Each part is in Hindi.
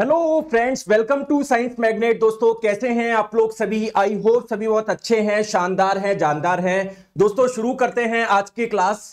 hello friends welcome to science magnet दोस्तों कैसे हैं आप लोग सभी आई होप सभी बहुत अच्छे हैं शानदार हैं जानदार हैं दोस्तों शुरू करते हैं आज की क्लास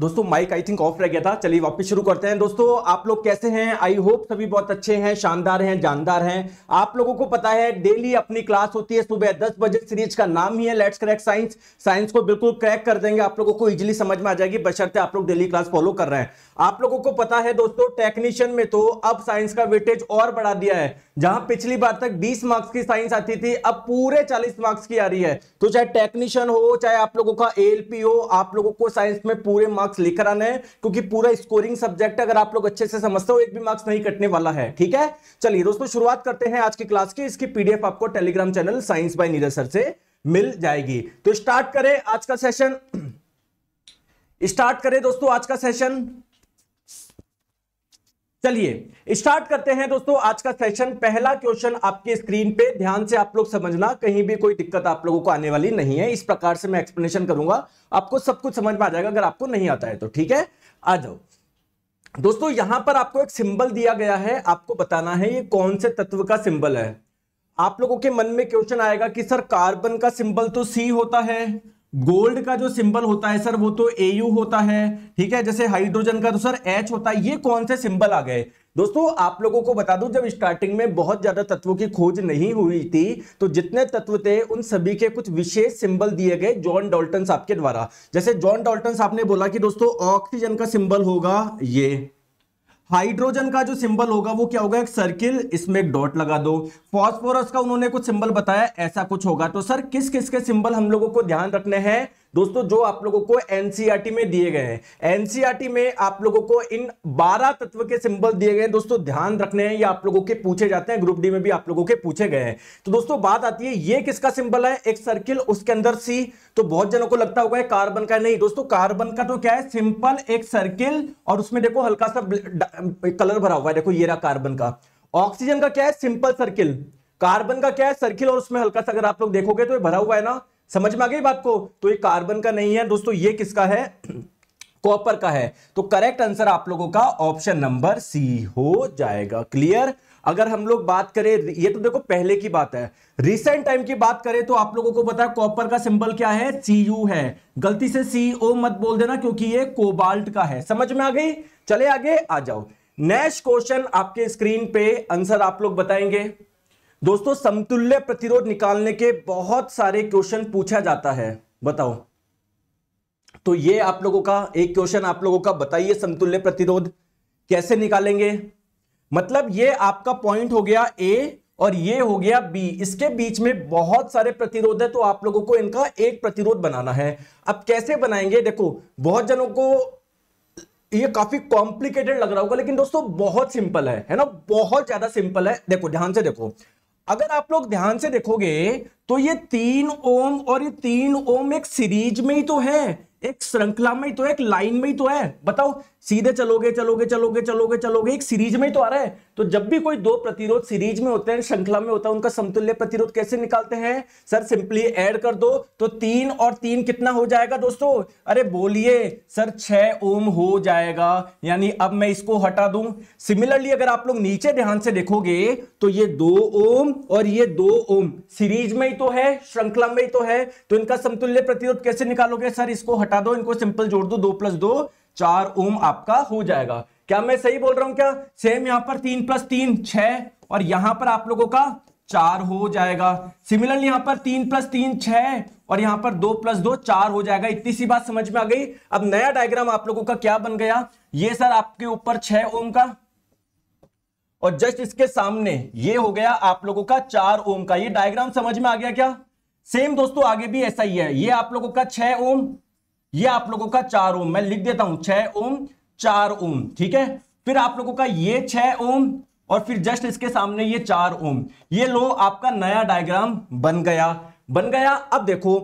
दोस्तों माइक आई थिंक ऑफ रह गया था चलिए वापस शुरू करते हैं दोस्तों आप लोग कैसे हैं आई होप सभी बहुत अच्छे हैं शानदार हैं जानदार हैं आप लोगों को पता है डेली अपनी क्लास होती है सुबह 10 बजे सीरीज का नाम ही है लेट्स क्रैक साइंस साइंस को बिल्कुल क्रैक कर देंगे आप लोगों को इजिली समझ में आ जाएगी बशर्ते आप लोग डेली क्लास फॉलो कर रहे हैं आप लोगों को पता है दोस्तों टेक्नीशियन में तो अब साइंस का वेटेज और बढ़ा दिया है जहां पिछली बार तक 20 मार्क्स की साइंस आती थी अब पूरे 40 मार्क्स की आ रही है तो चाहे टेक्नीशियन हो चाहे आप लोगों का एएलपी हो आप लोगों को साइंस में पूरे मार्क्स लेकर आने हैं क्योंकि पूरा स्कोरिंग सब्जेक्ट अगर आप लोग अच्छे से समझते हो एक भी मार्क्स नहीं कटने वाला है ठीक है चलिए दोस्तों शुरुआत करते हैं आज की क्लास की इसकी पीडीएफ आपको Telegram channel science by Neeraj sir से मिल जाएगी तो स्टार्ट करें आज का सेशन स्टार्ट करें दोस्तों आज का सेशन चलिए स्टार्ट करते हैं दोस्तों आज का सेशन पहला क्वेश्चन आपके स्क्रीन पे ध्यान से आप लोग समझना कहीं भी कोई दिक्कत आप लोगों को आने वाली नहीं है इस प्रकार से मैं एक्सप्लेनेशन करूंगा आपको सब कुछ समझ में आ जाएगा अगर आपको नहीं आता है तो ठीक है आ जाओ दोस्तों यहां पर आपको एक सिंबल दिया गया है आपको बताना है ये कौन से तत्व का सिंबल है आप लोगों के मन में क्वेश्चन आएगा कि सर कार्बन का सिंबल तो सी होता है गोल्ड का जो सिंबल होता है सर वो तो ए होता है ठीक है जैसे हाइड्रोजन का तो सर एच होता है ये कौन से सिंबल आ गए दोस्तों आप लोगों को बता दूं जब स्टार्टिंग में बहुत ज़्यादा तत्वों की खोज नहीं हुई थी तो जितने तत्व थे उन सभी के कुछ विशेष सिंबल दिए गए जॉन डॉल्टन साहब के द्वारा जैसे जॉन डॉल्टन साहब ने बोला कि दोस्तों ऑक्सीजन का सिंबल होगा ये हाइड्रोजन का जो सिंबल होगा वो क्या होगा एक सर्किल इसमें एक डॉट लगा दो फॉस्फोरस का उन्होंने कुछ सिंबल बताया ऐसा कुछ होगा तो सर किस किस के सिंबल हम लोगों को ध्यान रखने हैं दोस्तों जो आप लोगों को एनसीईआरटी e में दिए गए हैं एनसीईआरटी e में आप लोगों को इन 12 तत्व के सिंबल दिए गए हैं दोस्तों ध्यान रखने हैं ये आप लोगों के पूछे जाते हैं ग्रुप डी में भी आप लोगों के पूछे गए हैं तो दोस्तों बात आती है ये किसका सिंबल है एक सर्किल उसके अंदर सी तो बहुत जनों को लगता होगा कार्बन का नहीं दोस्तों कार्बन का तो क्या है सिंपल एक सर्किल और उसमें देखो हल्का सा कलर भरा हुआ है देखो ये रहा कार्बन का ऑक्सीजन का क्या है सिंपल सर्किल कार्बन का क्या है सर्किल और उसमें हल्का सा अगर आप लोग देखोगे तो ये भरा हुआ है ना समझ में आ गई बात को तो ये कार्बन का नहीं है दोस्तों ये किसका है कॉपर का है तो करेक्ट आंसर आप लोगों का ऑप्शन नंबर सी हो जाएगा क्लियर अगर हम लोग बात करें ये तो देखो पहले की बात है रिसेंट टाइम की बात करें तो आप लोगों को पता है कॉपर का सिंबल क्या है सी यू है गलती से सी ओ मत बोल देना क्योंकि ये कोबाल्ट का है समझ में आ गई चले आगे आ जाओ नेक्स्ट क्वेश्चन आपके स्क्रीन पे आंसर आप लोग बताएंगे दोस्तों समतुल्य प्रतिरोध निकालने के बहुत सारे क्वेश्चन पूछा जाता है बताओ तो ये आप लोगों का एक क्वेश्चन आप लोगों का बताइए समतुल्य प्रतिरोध कैसे निकालेंगे मतलब ये आपका पॉइंट हो गया ए और ये हो गया बी इसके बीच में बहुत सारे प्रतिरोध है तो आप लोगों को इनका एक प्रतिरोध बनाना है अब कैसे बनाएंगे देखो बहुत जनों को ये काफी कॉम्प्लिकेटेड लग रहा होगा लेकिन दोस्तों बहुत सिंपल है है ना बहुत ज्यादा सिंपल है देखो ध्यान से देखो अगर आप लोग ध्यान से देखोगे तो ये तीन ओम और ये तीन ओम एक सीरीज में ही तो है एक श्रृंखला में ही तो है एक लाइन में ही तो है बताओ सीधे चलोगे चलोगे चलोगे चलोगे चलोगे एक सीरीज में ही तो आ रहा है तो जब भी कोई दो प्रतिरोध सीरीज में होते हैं श्रृंखला में होता है उनका समतुल्य प्रतिरोध कैसे निकालते हैं सर सिंपली ऐड कर दो तो तीन और तीन कितना हो जाएगा दोस्तों अरे बोलिए सर छह ओम हो जाएगा यानी अब मैं इसको हटा दू सिमिलरली अगर आप लोग नीचे ध्यान से देखोगे तो ये दो ओम और ये दो ओम सीरीज में ही तो है श्रृंखला में ही तो है तो इनका समतुल्य प्रतिरोध कैसे निकालोगे सर इसको हटा दो इनको सिंपल जोड़ दो प्लस दो चार ओम आपका हो जाएगा क्या मैं सही बोल रहा हूं क्या सेम यहां पर तीन प्लस तीन छह और यहां पर आप लोगों का चार हो जाएगा सिमिलरली यहां पर तीन प्लस तीन छह और यहां पर दो प्लस दो चार हो जाएगा इतनी सी बात समझ में आ गई अब नया डायग्राम आप लोगों का क्या बन गया ये सर आपके ऊपर छह ओम का और जस्ट इसके सामने ये हो गया आप लोगों का चार ओम का ये डायग्राम समझ में आ गया क्या सेम दोस्तों आगे भी ऐसा ही है ये आप लोगों का छह ओम ये आप लोगों का चार ओम मैं लिख देता हूं छह ओम चार ओम ठीक है फिर आप लोगों का ये छह ओम और फिर जस्ट इसके सामने ये चार ओम ये लो आपका नया डायग्राम बन गया बन गया अब देखो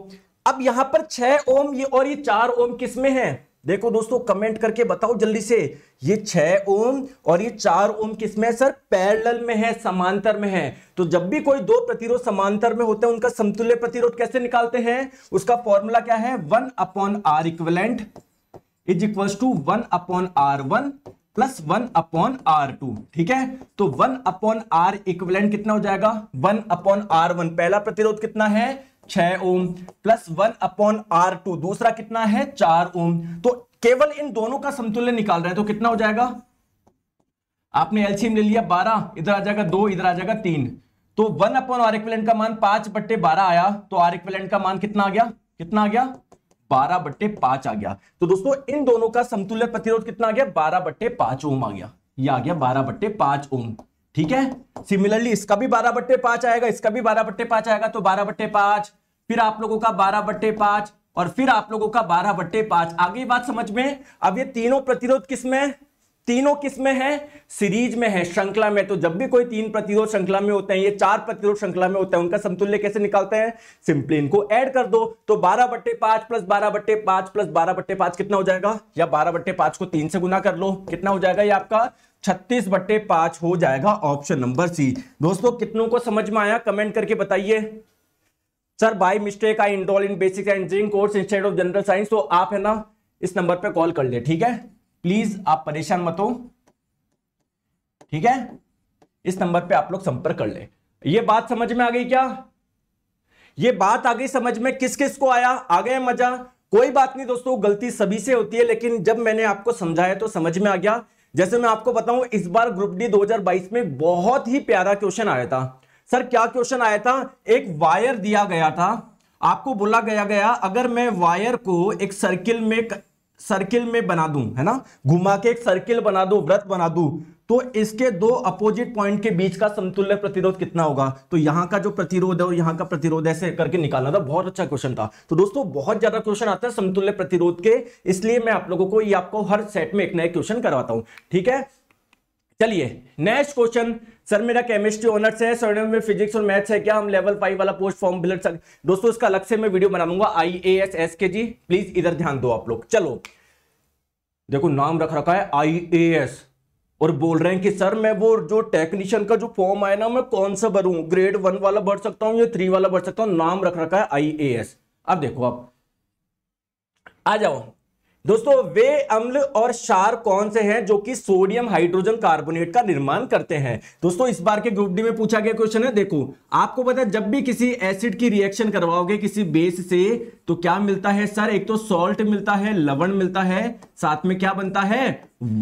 अब यहां पर छह ओम ये और ये चार ओम किसमें है देखो दोस्तों कमेंट करके बताओ जल्दी से ये छह ओम और ये चार ओम किसमें है सर पैरल में है समांतर में है तो जब भी कोई दो प्रतिरोध समांतर में होते हैं उनका समतुल्य प्रतिरोध कैसे निकालते हैं उसका फॉर्मूला क्या है one upon R equivalent is equal to one upon R one plus one upon R two ठीक है तो वन अपॉन आर इक्वलेंट कितना हो जाएगा वन अपॉन आर वन पहला प्रतिरोध कितना है छह ohm plus one upon R two दूसरा कितना है चार ओम तो केवल इन दोनों का समतुल्य निकाल रहे हैं तो कितना हो जाएगा आपने एलसीएम ले लिया बारह इधर आ जाएगा दो इधर आ जाएगा तीन तो वन अपॉन आर इक्वेलेंट का मान पांच बट्टे बारह आया तो आर इक्वेलेंट का मान कितना आ गया कितना आ गया बारह बट्टे पांच आ गया तो दोस्तों इन दोनों का समतुल्य प्रतिरोध कितना आ गया बारह बट्टे पांच ओम आ गया ये आ गया बारह बट्टे पांच ओम ठीक है सिमिलरली इसका भी बारह बट्टे पांच आएगा इसका भी बारह बट्टे पांच आएगा तो बारह बट्टे पांच फिर आप लोगों का बारह बट्टे पांच और फिर आप लोगों का बारह बट्टे पांच आगे बात समझ में अब ये तीनों प्रतिरोध किसमें तीनों किसमें है सीरीज में है श्रृंखला में तो जब भी कोई तीन प्रतिरोध श्रृंखला में होते हैं ये चार प्रतिरोध श्रृंखला में होते हैं उनका समतुल्य कैसे निकालते हैं सिंपली इनको ऐड कर दो तो बारह बट्टे पांच प्लस बारह बट्टे पांच प्लस बारह बट्टे पांच कितना हो जाएगा या बारह बट्टे पांच को तीन से गुना कर लो कितना हो जाएगा ये आपका छत्तीस बट्टे पांच हो जाएगा ऑप्शन नंबर सी दोस्तों कितनों को समझ में आया कमेंट करके बताइए sir by mistake I enroll in basic engineering course institute of general science तो आप है ना इस नंबर पे कॉल कर ले ठीक है प्लीज आप परेशान मत हो ठीक है इस नंबर पे आप लोग संपर्क कर ले ये बात समझ में आ गई क्या ये बात आ गई समझ में किस किस को आया आ गए मजा कोई बात नहीं दोस्तों गलती सभी से होती है लेकिन जब मैंने आपको समझाया तो समझ में आ गया जैसे मैं आपको बताऊं इस बार ग्रुप डी 2022 में बहुत ही प्यारा क्वेश्चन आया था सर क्या क्वेश्चन आया था एक वायर दिया गया था आपको बोला गया गया अगर मैं वायर को एक सर्किल में सर्किल में बना दूं है ना घुमा के एक सर्किल बना दू व्रत बना दू तो इसके दो अपोजिट पॉइंट के बीच का समतुल्य प्रतिरोध कितना होगा तो यहां का जो प्रतिरोध है और यहाँ का प्रतिरोध ऐसे करके निकालना था बहुत अच्छा क्वेश्चन था तो दोस्तों बहुत ज्यादा क्वेश्चन आता है समतुल्य प्रतिरोध के इसलिए मैं आप लोगों को ये आपको हर सेट में एक नया क्वेश्चन करवाता हूं ठीक है चलिए नेक्स्ट क्वेश्चन सर मेरा केमिस्ट्री ऑनर्स है सर में फिजिक्स और मैथ्स है क्या हम लेवल फाइव वाला पोस्ट फॉर्म फिल सकते दोस्तों इसका अलग से मैं वीडियो बनाऊंगा आई ए एस एस के जी प्लीज इधर ध्यान दो आप लोग चलो देखो नाम रख रखा है आई ए एस और बोल रहे हैं कि सर मैं वो जो टेक्नीशियन का जो फॉर्म आया ना मैं कौन सा भरू ग्रेड वन वाला भर सकता हूं या थ्री वाला भर सकता हूं नाम रख रखा है आई ए एस अब देखो आप आ जाओ दोस्तों वे अम्ल और शार कौन से हैं जो कि सोडियम हाइड्रोजन कार्बोनेट का निर्माण करते हैं दोस्तों इस बार के ग्रुप डी में पूछा गया क्वेश्चन है देखो आपको पता है जब भी किसी एसिड की रिएक्शन करवाओगे किसी बेस से तो क्या मिलता है सर एक तो सॉल्ट मिलता है लवण मिलता है साथ में क्या बनता है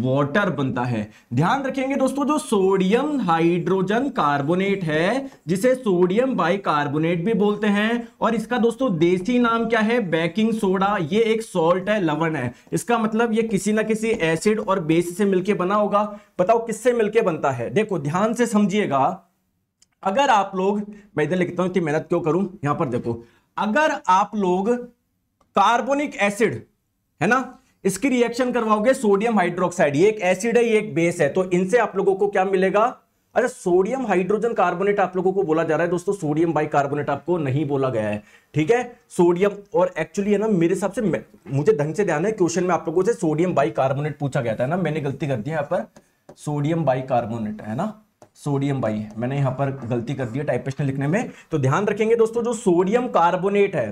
वाटर बनता है ध्यान रखेंगे दोस्तों जो सोडियम हाइड्रोजन कार्बोनेट है जिसे सोडियम बाइकार्बोनेट भी बोलते हैं और इसका दोस्तों देसी नाम क्या है बेकिंग सोडा ये एक सॉल्ट है लवण है इसका मतलब ये किसी ना किसी एसिड और बेस से मिलके बना होगा बताओ किससे मिलके बनता है देखो ध्यान से समझिएगा अगर आप लोग मैं इधर लिखता हूं कि मेहनत क्यों करूं यहां पर देखो अगर आप लोग कार्बोनिक एसिड है ना इसकी रिएक्शन करवाओगे सोडियम हाइड्रोक्साइड ये एक एसिड है ये एक बेस है तो इनसे आप लोगों को क्या मिलेगा अच्छा सोडियम हाइड्रोजन कार्बोनेट आप लोगों को बोला जा रहा है दोस्तों सोडियम बाई कार्बोनेट आपको नहीं बोला गया है ठीक है सोडियम और एक्चुअली है ना मेरे हिसाब से मुझे ढंग से ध्यान है क्वेश्चन में आप लोगों से सोडियम बाई कार्बोनेट पूछा गया था ना मैंने गलती कर दी यहाँ पर सोडियम बाई कार्बोनेट है ना सोडियम बाई मैंने यहाँ पर गलती कर दी है टाइपेशन लिखने में तो ध्यान रखेंगे दोस्तों जो सोडियम कार्बोनेट है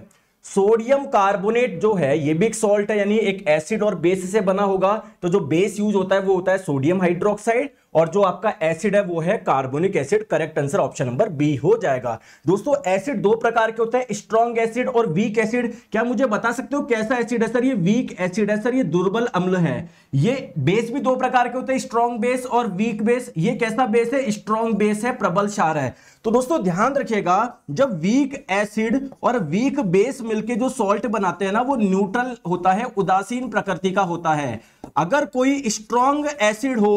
सोडियम कार्बोनेट जो है ये भी एक सॉल्ट है यानी एक एसिड और बेस से बना होगा तो जो बेस यूज होता है वो होता है सोडियम हाइड्रोक्साइड और जो आपका एसिड है वो है carbonic acid correct answer option number B हो जाएगा दोस्तों एसिड दो प्रकार के होते हैं स्ट्रॉन्ग एसिड और वीक एसिड क्या मुझे बता सकते हो कैसा एसिड है सर ये वीक एसिड है सर ये दुर्बल अम्ल है ये बेस भी दो प्रकार के होते हैं स्ट्रॉन्ग बेस और वीक बेस ये कैसा बेस है स्ट्रॉन्ग बेस है प्रबल क्षार है तो दोस्तों ध्यान रखिएगा जब वीक एसिड और वीक बेस मिलके जो सॉल्ट बनाते हैं ना वो न्यूट्रल होता है उदासीन प्रकृति का होता है अगर कोई स्ट्रॉन्ग एसिड हो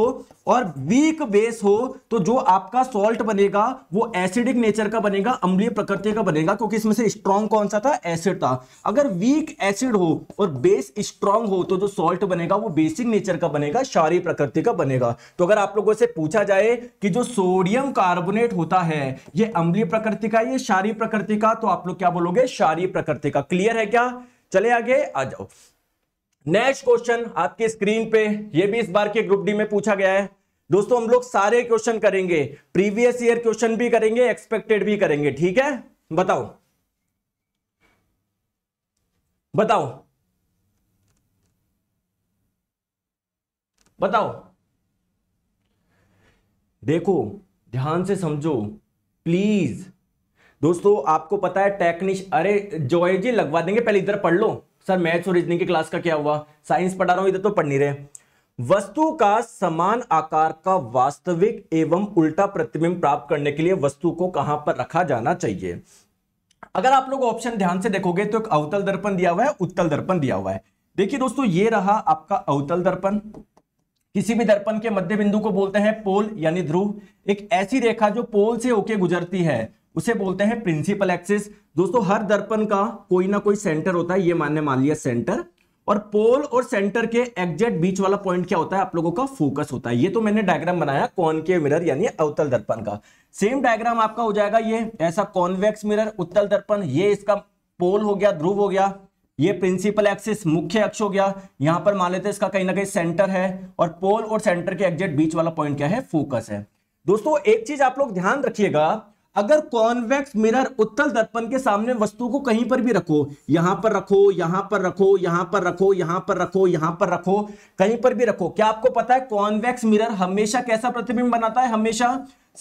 और वीक बेस हो तो जो आपका सॉल्ट बनेगा वो एसिडिक नेचर का बनेगा अम्लीय प्रकृति का बनेगा क्योंकि इसमें से स्ट्रॉन्ग कौन सा था एसिड था अगर वीक एसिड हो और बेस स्ट्रॉन्ग हो तो जो सॉल्ट बनेगा वो बेसिक नेचर का बनेगा शारी प्रकृति का बनेगा तो अगर आप लोगों से पूछा जाए कि जो सोडियम कार्बोनेट होता है ये अम्लीय प्रकृति का ये शारी प्रकृति का तो आप लोग क्या बोलोगे शारी प्रकृति का क्लियर है क्या चले आगे आ जाओ नेक्स्ट क्वेश्चन आपके स्क्रीन पे ये भी इस बार के ग्रुप डी में पूछा गया है दोस्तों हम लोग सारे क्वेश्चन करेंगे प्रीवियस ईयर क्वेश्चन भी करेंगे एक्सपेक्टेड भी करेंगे ठीक है बताओ बताओ बताओ देखो ध्यान से समझो प्लीज दोस्तों आपको पता है टेक्निश अरे जो है जी लगवा देंगे पहले इधर पढ़ लो सर मैथ्स और रीजनिंग की क्लास का क्या हुआ साइंस पढ़ा रहा हूं इधर तो पढ़ नहीं रहे वस्तु का समान आकार का वास्तविक एवं उल्टा प्रतिबिंब प्राप्त करने के लिए वस्तु को कहां पर रखा जाना चाहिए अगर आप लोग ऑप्शन ध्यान से देखोगे तो एक अवतल दर्पण दिया हुआ है उत्तल दर्पण दिया हुआ है देखिए दोस्तों ये रहा आपका अवतल दर्पण किसी भी दर्पण के मध्य बिंदु को बोलते हैं पोल यानी ध्रुव एक ऐसी रेखा जो पोल से होके गुजरती है उसे बोलते हैं प्रिंसिपल एक्सिस दोस्तों हर दर्पण का कोई ना कोई सेंटर होता है ये मानने मान लिया सेंटर और पोल और सेंटर के एग्जेक्ट बीच वाला पॉइंट क्या होता है आप लोगों का फोकस होता है ये तो मैंने डायग्राम बनाया के मिरर यानी अवतल दर्पण का सेम डायग्राम आपका हो जाएगा ये ऐसा कॉन्वेक्स मिरर उत्तल दर्पण ये इसका पोल हो गया ध्रुव हो गया ये प्रिंसिपल एक्सिस मुख्य अक्ष हो गया यहां पर मान लेते हैं इसका कहीं ना कहीं सेंटर है और पोल और सेंटर के एग्जेक्ट बीच वाला पॉइंट क्या है फोकस है दोस्तों एक चीज आप लोग ध्यान रखिएगा अगर कॉन्वेक्स मिरर उत्तल दर्पण के सामने वस्तु को कहीं पर भी रखो यहां पर रखो यहां पर रखो यहां पर रखो यहां पर रखो यहां पर रखो कहीं पर भी रखो क्या आपको पता है कॉन्वेक्स मिरर हमेशा कैसा प्रतिबिंब बनाता है हमेशा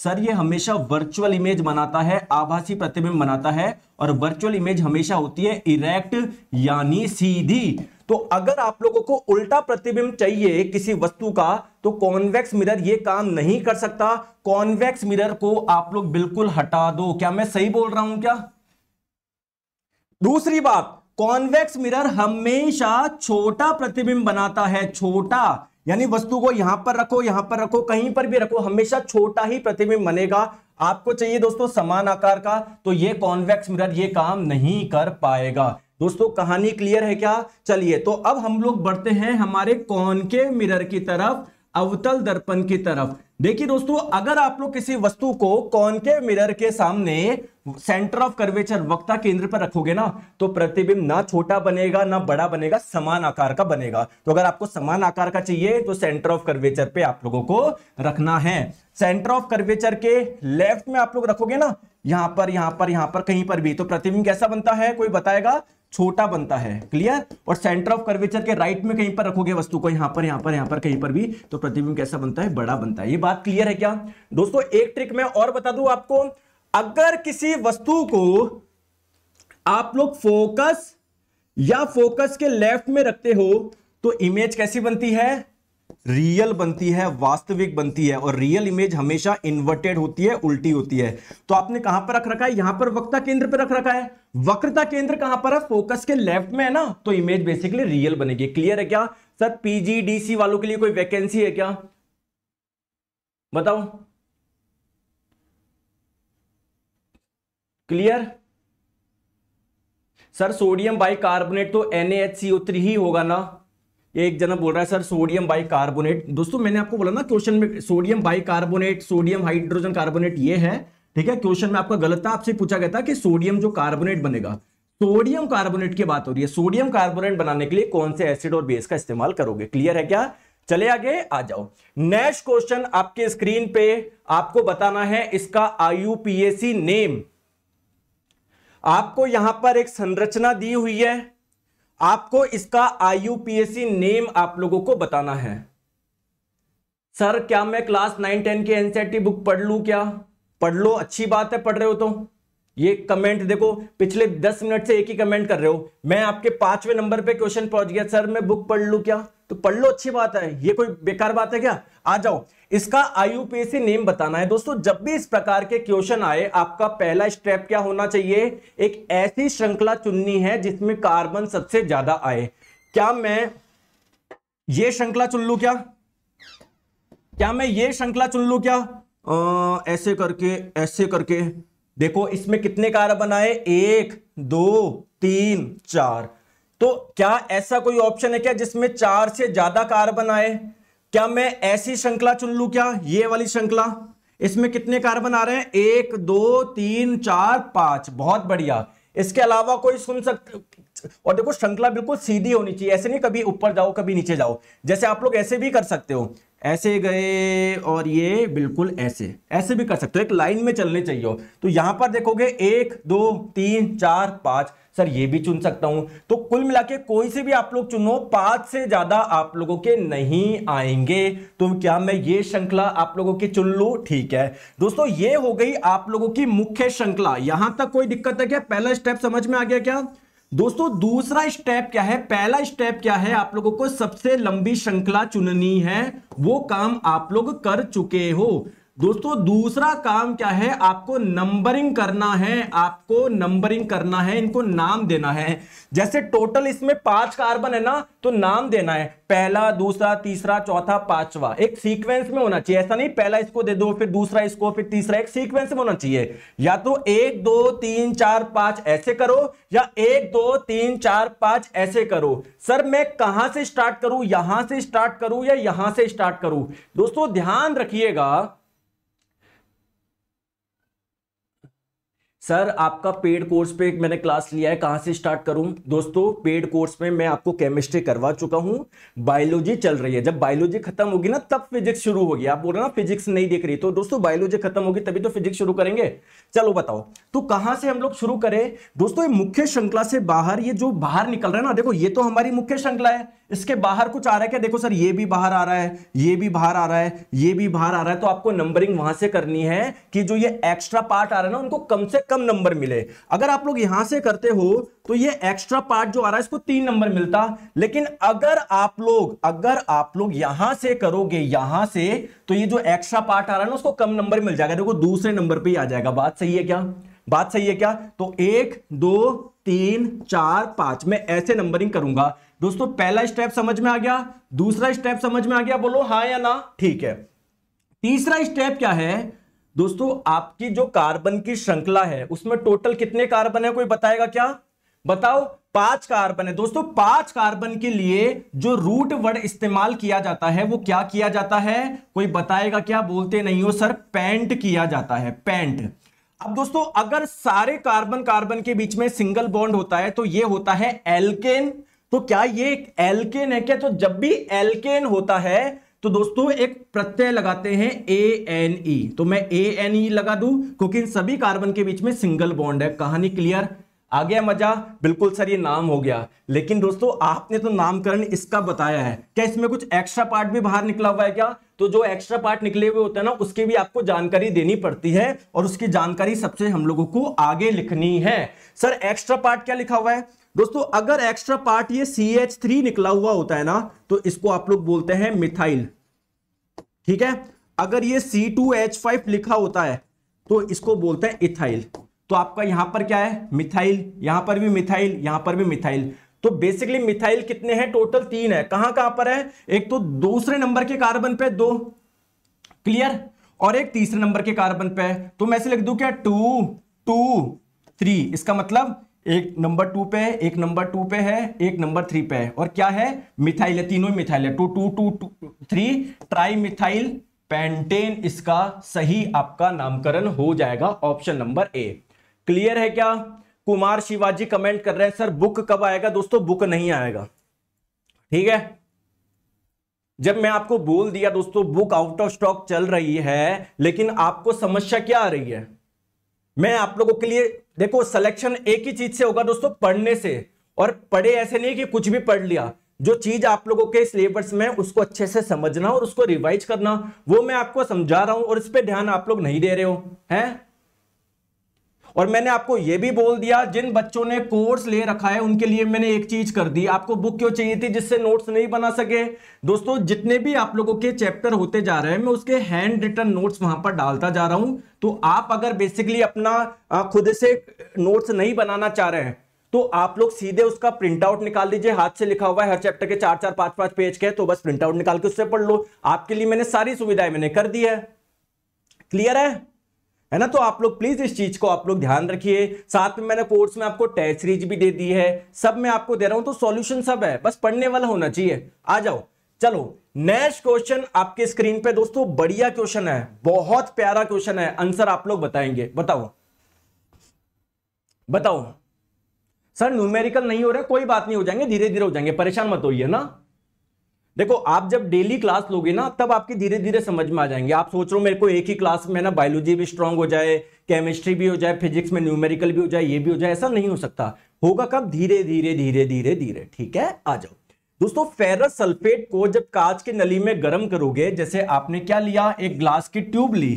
सर ये हमेशा वर्चुअल इमेज बनाता है आभासी प्रतिबिंब बनाता है और वर्चुअल इमेज हमेशा होती है इरेक्ट यानी सीधी तो अगर आप लोगों को उल्टा प्रतिबिंब चाहिए किसी वस्तु का तो कॉन्वेक्स मिरर ये काम नहीं कर सकता कॉन्वेक्स मिरर को आप लोग बिल्कुल हटा दो क्या मैं सही बोल रहा हूं क्या दूसरी बात कॉन्वेक्स मिरर हमेशा छोटा प्रतिबिंब बनाता है छोटा यानी वस्तु को यहां पर रखो यहां पर रखो कहीं पर भी रखो हमेशा छोटा ही प्रतिबिंब बनेगा आपको चाहिए दोस्तों समान आकार का तो ये कॉन्वेक्स मिरर ये काम नहीं कर पाएगा दोस्तों कहानी क्लियर है क्या चलिए तो अब हम लोग बढ़ते हैं हमारे कॉन के मिरर की तरफ अवतल दर्पण की तरफ देखिए दोस्तों अगर आप लोग किसी वस्तु को के मिरर के सामने सेंटर ऑफ कर्वेचर वक्ता केंद्र पर रखोगे ना तो प्रतिबिंब ना छोटा बनेगा ना बड़ा बनेगा समान आकार का बनेगा तो अगर आपको समान आकार का चाहिए तो सेंटर ऑफ कर्वेचर पे आप लोगों को रखना है सेंटर ऑफ कर्वेचर के लेफ्ट में आप लोग रखोगे ना यहां पर यहां पर यहां पर कहीं पर भी तो प्रतिबिंब कैसा बनता है कोई बताएगा छोटा बनता है क्लियर और सेंटर ऑफ कर्वेचर के राइट में कहीं पर रखोगे वस्तु को यहां पर यहां पर यहां पर कहीं पर भी तो प्रतिबिंब कैसा बनता है बड़ा बनता है ये बात क्लियर है क्या दोस्तों एक ट्रिक मैं और बता दू आपको अगर किसी वस्तु को आप लोग फोकस या फोकस के लेफ्ट में रखते हो तो इमेज कैसी बनती है रियल बनती है वास्तविक बनती है और रियल इमेज हमेशा इन्वर्टेड होती है उल्टी होती है तो आपने कहां पर रख रखा है यहां पर वक्ता केंद्र पर रख रखा है वक्रता केंद्र कहां पर है फोकस के लेफ्ट में है ना तो इमेज बेसिकली रियल बनेगी क्लियर है क्या सर पीजीडीसी वालों के लिए कोई वैकेंसी है क्या बताओ क्लियर सर सोडियम बाइकार्बोनेट तो NaHCO3 ही होगा ना एक जना बोल रहा है सर सोडियम बाइकार्बोनेट दोस्तों मैंने आपको बोला ना क्वेश्चन में sodium bicarbonate sodium hydrogen carbonate ये है ठीक है क्वेश्चन में आपका गलत था आपसे पूछा गया था कि सोडियम जो कार्बोनेट बनेगा सोडियम कार्बोनेट की बात हो रही है सोडियम कार्बोनेट बनाने के लिए कौन से एसिड और बेस का इस्तेमाल करोगे क्लियर है क्या चले आगे आ जाओ नेक्स्ट क्वेश्चन आपके स्क्रीन पे आपको बताना है इसका आईयूपीएसी नेम आपको यहां पर एक संरचना दी हुई है आपको इसका आई नेम आप लोगों को बताना है सर क्या मैं क्लास नाइन टेन की एनसीईआरटी बुक पढ़ लू क्या पढ़ लो अच्छी बात है पढ़ रहे हो तो ये कमेंट देखो पिछले दस मिनट से एक ही कमेंट कर रहे हो मैं आपके पांचवें नंबर पे क्वेश्चन पहुंच गया सर मैं बुक पढ़ लू क्या तो पढ़ लो अच्छी बात है ये कोई बेकार बात है क्या आ जाओ इसका आईयूपीएससी नेम बताना है दोस्तों जब भी इस प्रकार के क्वेश्चन आए आपका पहला स्टेप क्या होना चाहिए एक ऐसी श्रृंखला चुननी है जिसमें कार्बन सबसे ज्यादा आए क्या मैं ये श्रृंखला चुन लू क्या क्या मैं ये श्रृंखला चुन लू क्या आ, ऐसे करके ऐसे करके देखो इसमें कितने कार्बन आए एक दो तीन चार तो क्या ऐसा कोई ऑप्शन है क्या जिसमें चार से ज्यादा कार्बन आए क्या मैं ऐसी श्रृंखला चुन लू क्या ये वाली श्रृंखला इसमें कितने कार्बन आ रहे हैं एक दो तीन चार पांच बहुत बढ़िया इसके अलावा कोई सुन सकते और देखो श्रृंखला बिल्कुल सीधी होनी चाहिए ऐसे नहीं कभी ऊपर जाओ कभी नीचे जाओ जैसे आप लोग ऐसे भी कर सकते हो ऐसे गए और ये बिल्कुल ऐसे ऐसे भी कर सकते हो एक लाइन में चलने चाहिए हो तो यहां पर देखोगे एक दो तीन चार पांच सर ये भी चुन सकता हूं तो कुल मिला के कोई से भी आप लोग चुनो पांच से ज़्यादा आप लोगों के नहीं आएंगे तो क्या मैं ये श्रृंखला आप लोगों की चुन लू ठीक है दोस्तों ये हो गई आप लोगों की मुख्य श्रृंखला यहां तक कोई दिक्कत है क्या पहला स्टेप समझ में आ गया क्या दोस्तों दूसरा स्टेप क्या है पहला स्टेप क्या है आप लोगों को सबसे लंबी श्रृंखला चुननी है वो काम आप लोग कर चुके हो दोस्तों दूसरा काम क्या है आपको नंबरिंग करना है आपको नंबरिंग करना है इनको नाम देना है जैसे टोटल इसमें पांच कार्बन है ना तो नाम देना है पहला दूसरा तीसरा चौथा पांचवा एक सीक्वेंस में होना चाहिए ऐसा नहीं पहला इसको दे दो फिर दूसरा इसको फिर तीसरा एक सीक्वेंस में होना चाहिए या तो एक दो तीन चार पांच ऐसे करो या एक दो तीन चार पांच ऐसे करो सर मैं कहां से स्टार्ट करूं यहां से स्टार्ट करूं या यहां से स्टार्ट करूं दोस्तों ध्यान रखिएगा सर आपका पेड कोर्स पे मैंने क्लास लिया है कहाँ से स्टार्ट करूँ दोस्तों पेड कोर्स में मैं आपको केमिस्ट्री करवा चुका हूँ बायोलॉजी चल रही है जब बायोलॉजी खत्म होगी ना तब फिजिक्स शुरू होगी आप बोल रहे ना फिजिक्स नहीं देख रही तो दोस्तों बायोलॉजी खत्म होगी तभी तो फिजिक्स शुरू करेंगे चलो बताओ तो कहाँ से हम लोग शुरू करें दोस्तों ये मुख्य श्रृंखला से बाहर ये जो बाहर निकल रहा है ना देखो ये तो हमारी मुख्य श्रृंखला है इसके बाहर कुछ आ रहा है क्या देखो सर ये भी बाहर आ रहा है ये भी बाहर आ रहा है ये भी बाहर आ रहा है तो आपको नंबरिंग वहां से करनी है कि जो ये एक्स्ट्रा पार्ट आ रहा है ना उनको कम से कम नंबर मिले अगर आप लोग यहां से करते हो तो ये एक्स्ट्रा पार्ट जो आ रहा है इसको तीन नंबर मिलता लेकिन अगर आप लोग अगर आप लोग यहां से करोगे यहां से तो ये जो एक्स्ट्रा पार्ट आ रहा है ना उसको कम नंबर मिल जाएगा देखो दूसरे नंबर पर ही आ जाएगा बात सही है क्या बात सही है क्या तो एक दो तीन चार पांच मैं ऐसे नंबरिंग करूंगा दोस्तों पहला स्टेप समझ में आ गया दूसरा स्टेप समझ में आ गया बोलो हाँ या ना ठीक है तीसरा स्टेप क्या है दोस्तों आपकी जो कार्बन की श्रृंखला है उसमें टोटल कितने कार्बन है कोई बताएगा क्या बताओ पांच कार्बन है दोस्तों पांच कार्बन के लिए जो रूट वर्ड इस्तेमाल किया जाता है वो क्या किया जाता है कोई बताएगा क्या बोलते नहीं हो सर पेंट किया जाता है पेंट अब दोस्तों अगर सारे कार्बन कार्बन के बीच में सिंगल बॉन्ड होता है तो ये होता है एल्केन तो क्या ये एक एल्केन है क्या तो जब भी एल्केन होता है तो दोस्तों एक प्रत्यय लगाते हैं ए एन ई तो मैं ए एन ई लगा दू क्योंकि इन सभी कार्बन के बीच में सिंगल बॉन्ड है कहानी क्लियर आ गया मजा बिल्कुल सर ये नाम हो गया लेकिन दोस्तों आपने तो नामकरण इसका बताया है क्या इसमें कुछ एक्स्ट्रा पार्ट भी बाहर निकला हुआ है क्या तो जो एक्स्ट्रा पार्ट निकले हुए होते हैं ना उसकी भी आपको जानकारी देनी पड़ती है और उसकी जानकारी सबसे हम लोगों को आगे लिखनी है सर एक्स्ट्रा पार्ट क्या लिखा हुआ है दोस्तों अगर एक्स्ट्रा पार्ट ये सी एच थ्री निकला हुआ होता है ना तो इसको आप लोग बोलते हैं मिथाइल ठीक है अगर ये सी टू एच फाइव लिखा होता है तो इसको बोलते हैं इथाइल तो आपका यहां पर क्या है मिथाइल यहां पर भी मिथाइल यहां पर भी मिथाइल तो बेसिकली मिथाइल कितने हैं टोटल तीन है कहां कहां पर है एक तो दूसरे नंबर के कार्बन पे दो क्लियर और एक तीसरे नंबर के कार्बन पे तो मैं ऐसे लिख दू क्या टू टू थ्री इसका मतलब एक नंबर टू पे है एक नंबर टू पे है एक नंबर थ्री पे है और क्या है मिथाइल है तीनों मिथाइल है two two two two three trimethyl pentane इसका सही आपका नामकरण हो जाएगा ऑप्शन नंबर ए क्लियर है क्या कुमार शिवाजी कमेंट कर रहे हैं सर बुक कब आएगा दोस्तों बुक नहीं आएगा ठीक है जब मैं आपको बोल दिया दोस्तों बुक आउट ऑफ स्टॉक चल रही है लेकिन आपको समस्या क्या आ रही है मैं आप लोगों के लिए देखो सिलेक्शन एक ही चीज से होगा दोस्तों पढ़ने से और पढ़े ऐसे नहीं कि कुछ भी पढ़ लिया जो चीज आप लोगों के सिलेबस में उसको अच्छे से समझना और उसको रिवाइज करना वो मैं आपको समझा रहा हूं और इस पर ध्यान आप लोग नहीं दे रहे हो हैं और मैंने आपको यह भी बोल दिया जिन बच्चों ने कोर्स ले रखा है उनके लिए मैंने एक चीज कर दी आपको बुक क्यों चाहिए थी जिससे नोट्स नहीं बना सके दोस्तों जितने भी आप लोगों के चैप्टर होते जा रहे हैं मैं उसके हैंड रिटर्न नोट्स वहां पर डालता जा रहा हूं तो आप अगर बेसिकली अपना खुद से नोट्स नहीं बनाना चाह रहे हैं तो आप लोग सीधे उसका प्रिंट आउट निकाल दीजिए हाथ से लिखा हुआ है हर चैप्टर के चार चार पांच पांच पेज के तो बस प्रिंट आउट निकाल के उससे पढ़ लो आपके लिए मैंने सारी सुविधाएं मैंने कर दी है क्लियर है है ना तो आप लोग प्लीज इस चीज को आप लोग ध्यान रखिए साथ में मैंने कोर्स में आपको टेस्ट सीरीज भी दे दी है सब मैं आपको दे रहा हूं तो सॉल्यूशन सब है बस पढ़ने वाला होना चाहिए आ जाओ चलो नेक्स्ट क्वेश्चन आपके स्क्रीन पे दोस्तों बढ़िया क्वेश्चन है बहुत प्यारा क्वेश्चन है आंसर आप लोग बताएंगे बताओ बताओ सर न्यूमेरिकल नहीं हो रहा कोई बात नहीं हो जाएंगे धीरे धीरे हो जाएंगे परेशान मत होइए ना देखो आप जब डेली क्लास लोगे ना तब आपके धीरे धीरे समझ में आ जाएंगे आप सोच रहे हो मेरे को एक ही क्लास में ना बायोलॉजी भी स्ट्रांग हो जाए केमिस्ट्री भी हो जाए फिजिक्स में न्यूमेरिकल भी हो जाए ये भी हो जाए ऐसा नहीं हो सकता होगा कब धीरे धीरे धीरे धीरे धीरे ठीक है आ जाओ दोस्तों फेरस सल्फेट को जब कांच के नली में गर्म करोगे जैसे आपने क्या लिया एक ग्लास की ट्यूब ली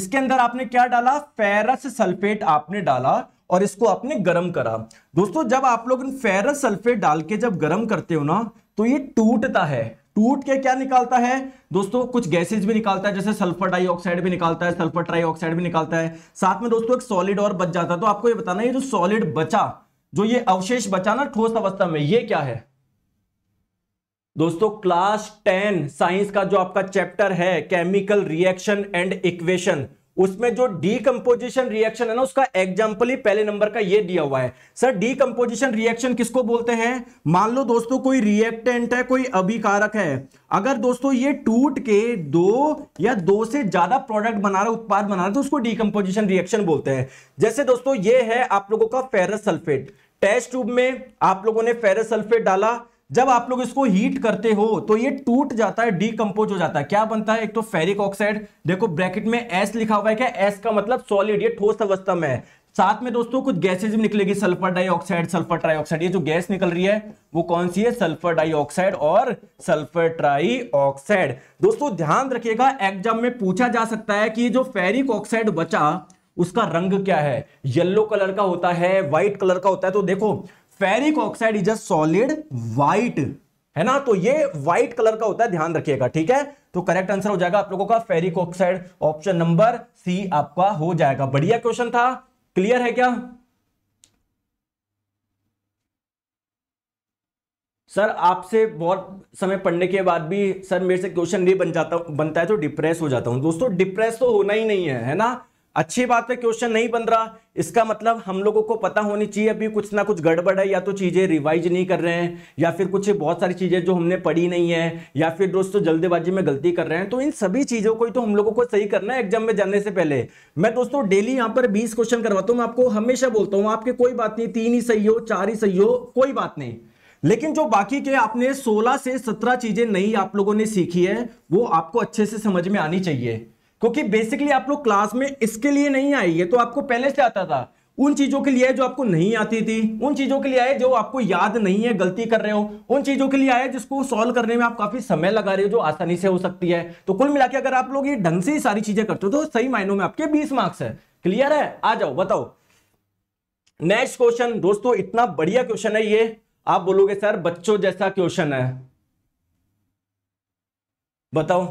इसके अंदर आपने क्या डाला फेरस सल्फेट आपने डाला और इसको आपने गर्म करा दोस्तों जब आप लोग इन फेरस सल्फेट डाल के जब गर्म करते हो ना तो ये टूटता है टूट के क्या निकालता है दोस्तों कुछ गैसेज भी निकालता है जैसे सल्फर डाइऑक्साइड भी निकालता है सल्फर ट्राइऑक्साइड भी निकालता है साथ में दोस्तों एक सॉलिड और बच जाता है तो आपको ये बताना ये जो सॉलिड बचा जो ये अवशेष बचा ना ठोस अवस्था में ये क्या है दोस्तों क्लास टेन साइंस का जो आपका चैप्टर है केमिकल रिएक्शन एंड इक्वेशन उसमें जो डीकम्पोजिशन रिएक्शन है ना उसका एग्जाम्पल ही पहले नंबर का ये दिया हुआ है सर डीकम्पोजिशन रिएक्शन किसको बोलते हैं मान लो दोस्तों कोई रिएक्टेंट है कोई अभिकारक है अगर दोस्तों ये टूट के दो या दो से ज्यादा प्रोडक्ट बना रहा उत्पाद बना रहा तो उसको डीकम्पोजिशन रिएक्शन बोलते हैं जैसे दोस्तों ये है आप लोगों का फेरस सल्फेट टेस्ट ट्यूब में आप लोगों ने फेरस सल्फेट डाला जब आप लोग इसको हीट करते हो तो ये टूट जाता है डीकम्पोज हो जाता है क्या बनता है एक तो फेरिक ऑक्साइड देखो ब्रैकेट में एस लिखा हुआ है क्या एस का मतलब सॉलिड ये ठोस अवस्था में है साथ में दोस्तों कुछ गैसेज भी निकलेगी सल्फर डाइऑक्साइड सल्फर ट्राइऑक्साइड ये जो गैस निकल रही है वो कौन सी है सल्फर डाइऑक्साइड और सल्फर ट्राइऑक्साइड दोस्तों ध्यान रखिएगा एग्जाम में पूछा जा सकता है कि जो फेरिक ऑक्साइड बचा उसका रंग क्या है येलो कलर का होता है व्हाइट कलर का होता है तो देखो ferric oxide is a solid white है ना तो ये व्हाइट कलर का होता है ध्यान रखिएगा ठीक है तो करेक्ट आंसर हो जाएगा आप लोगों का ferric oxide option number C आपका हो जाएगा बढ़िया क्वेश्चन था क्लियर है क्या सर आपसे बहुत समय पढ़ने के बाद भी सर मेरे से क्वेश्चन नहीं बन जाता बनता है तो डिप्रेस हो जाता हूं दोस्तों डिप्रेस तो होना ही नहीं है है ना अच्छी बात है क्वेश्चन नहीं बन रहा इसका मतलब हम लोगों को पता होनी चाहिए अभी कुछ ना कुछ गड़बड़ है या तो चीज़ें रिवाइज नहीं कर रहे हैं या फिर कुछ बहुत सारी चीज़ें जो हमने पढ़ी नहीं है या फिर दोस्तों तो जल्दबाजी में गलती कर रहे हैं तो इन सभी चीज़ों को ही तो हम लोगों को सही करना है एग्जाम में जाने से पहले मैं दोस्तों डेली यहाँ पर बीस क्वेश्चन करवाता हूँ मैं आपको हमेशा बोलता हूँ आपके कोई बात नहीं तीन ही सही हो चार ही सही हो कोई बात नहीं लेकिन जो बाकी के आपने सोलह से सत्रह चीजें नई आप लोगों ने सीखी है वो आपको अच्छे से समझ में आनी चाहिए क्योंकि बेसिकली आप लोग क्लास में इसके लिए नहीं आई है तो आपको पहले से आता था उन चीजों के लिए जो आपको नहीं आती थी उन चीजों के लिए आए जो आपको याद नहीं है गलती कर रहे हो उन चीजों के लिए आए जिसको सॉल्व करने में आप काफी समय लगा रहे हो जो आसानी से हो सकती है तो कुल मिला अगर आप लोग ये ढंग से सारी चीजें करते हो तो सही मायनों में आपके बीस मार्क्स है क्लियर है आ जाओ बताओ नेक्स्ट क्वेश्चन दोस्तों इतना बढ़िया क्वेश्चन है ये आप बोलोगे सर बच्चों जैसा क्वेश्चन है बताओ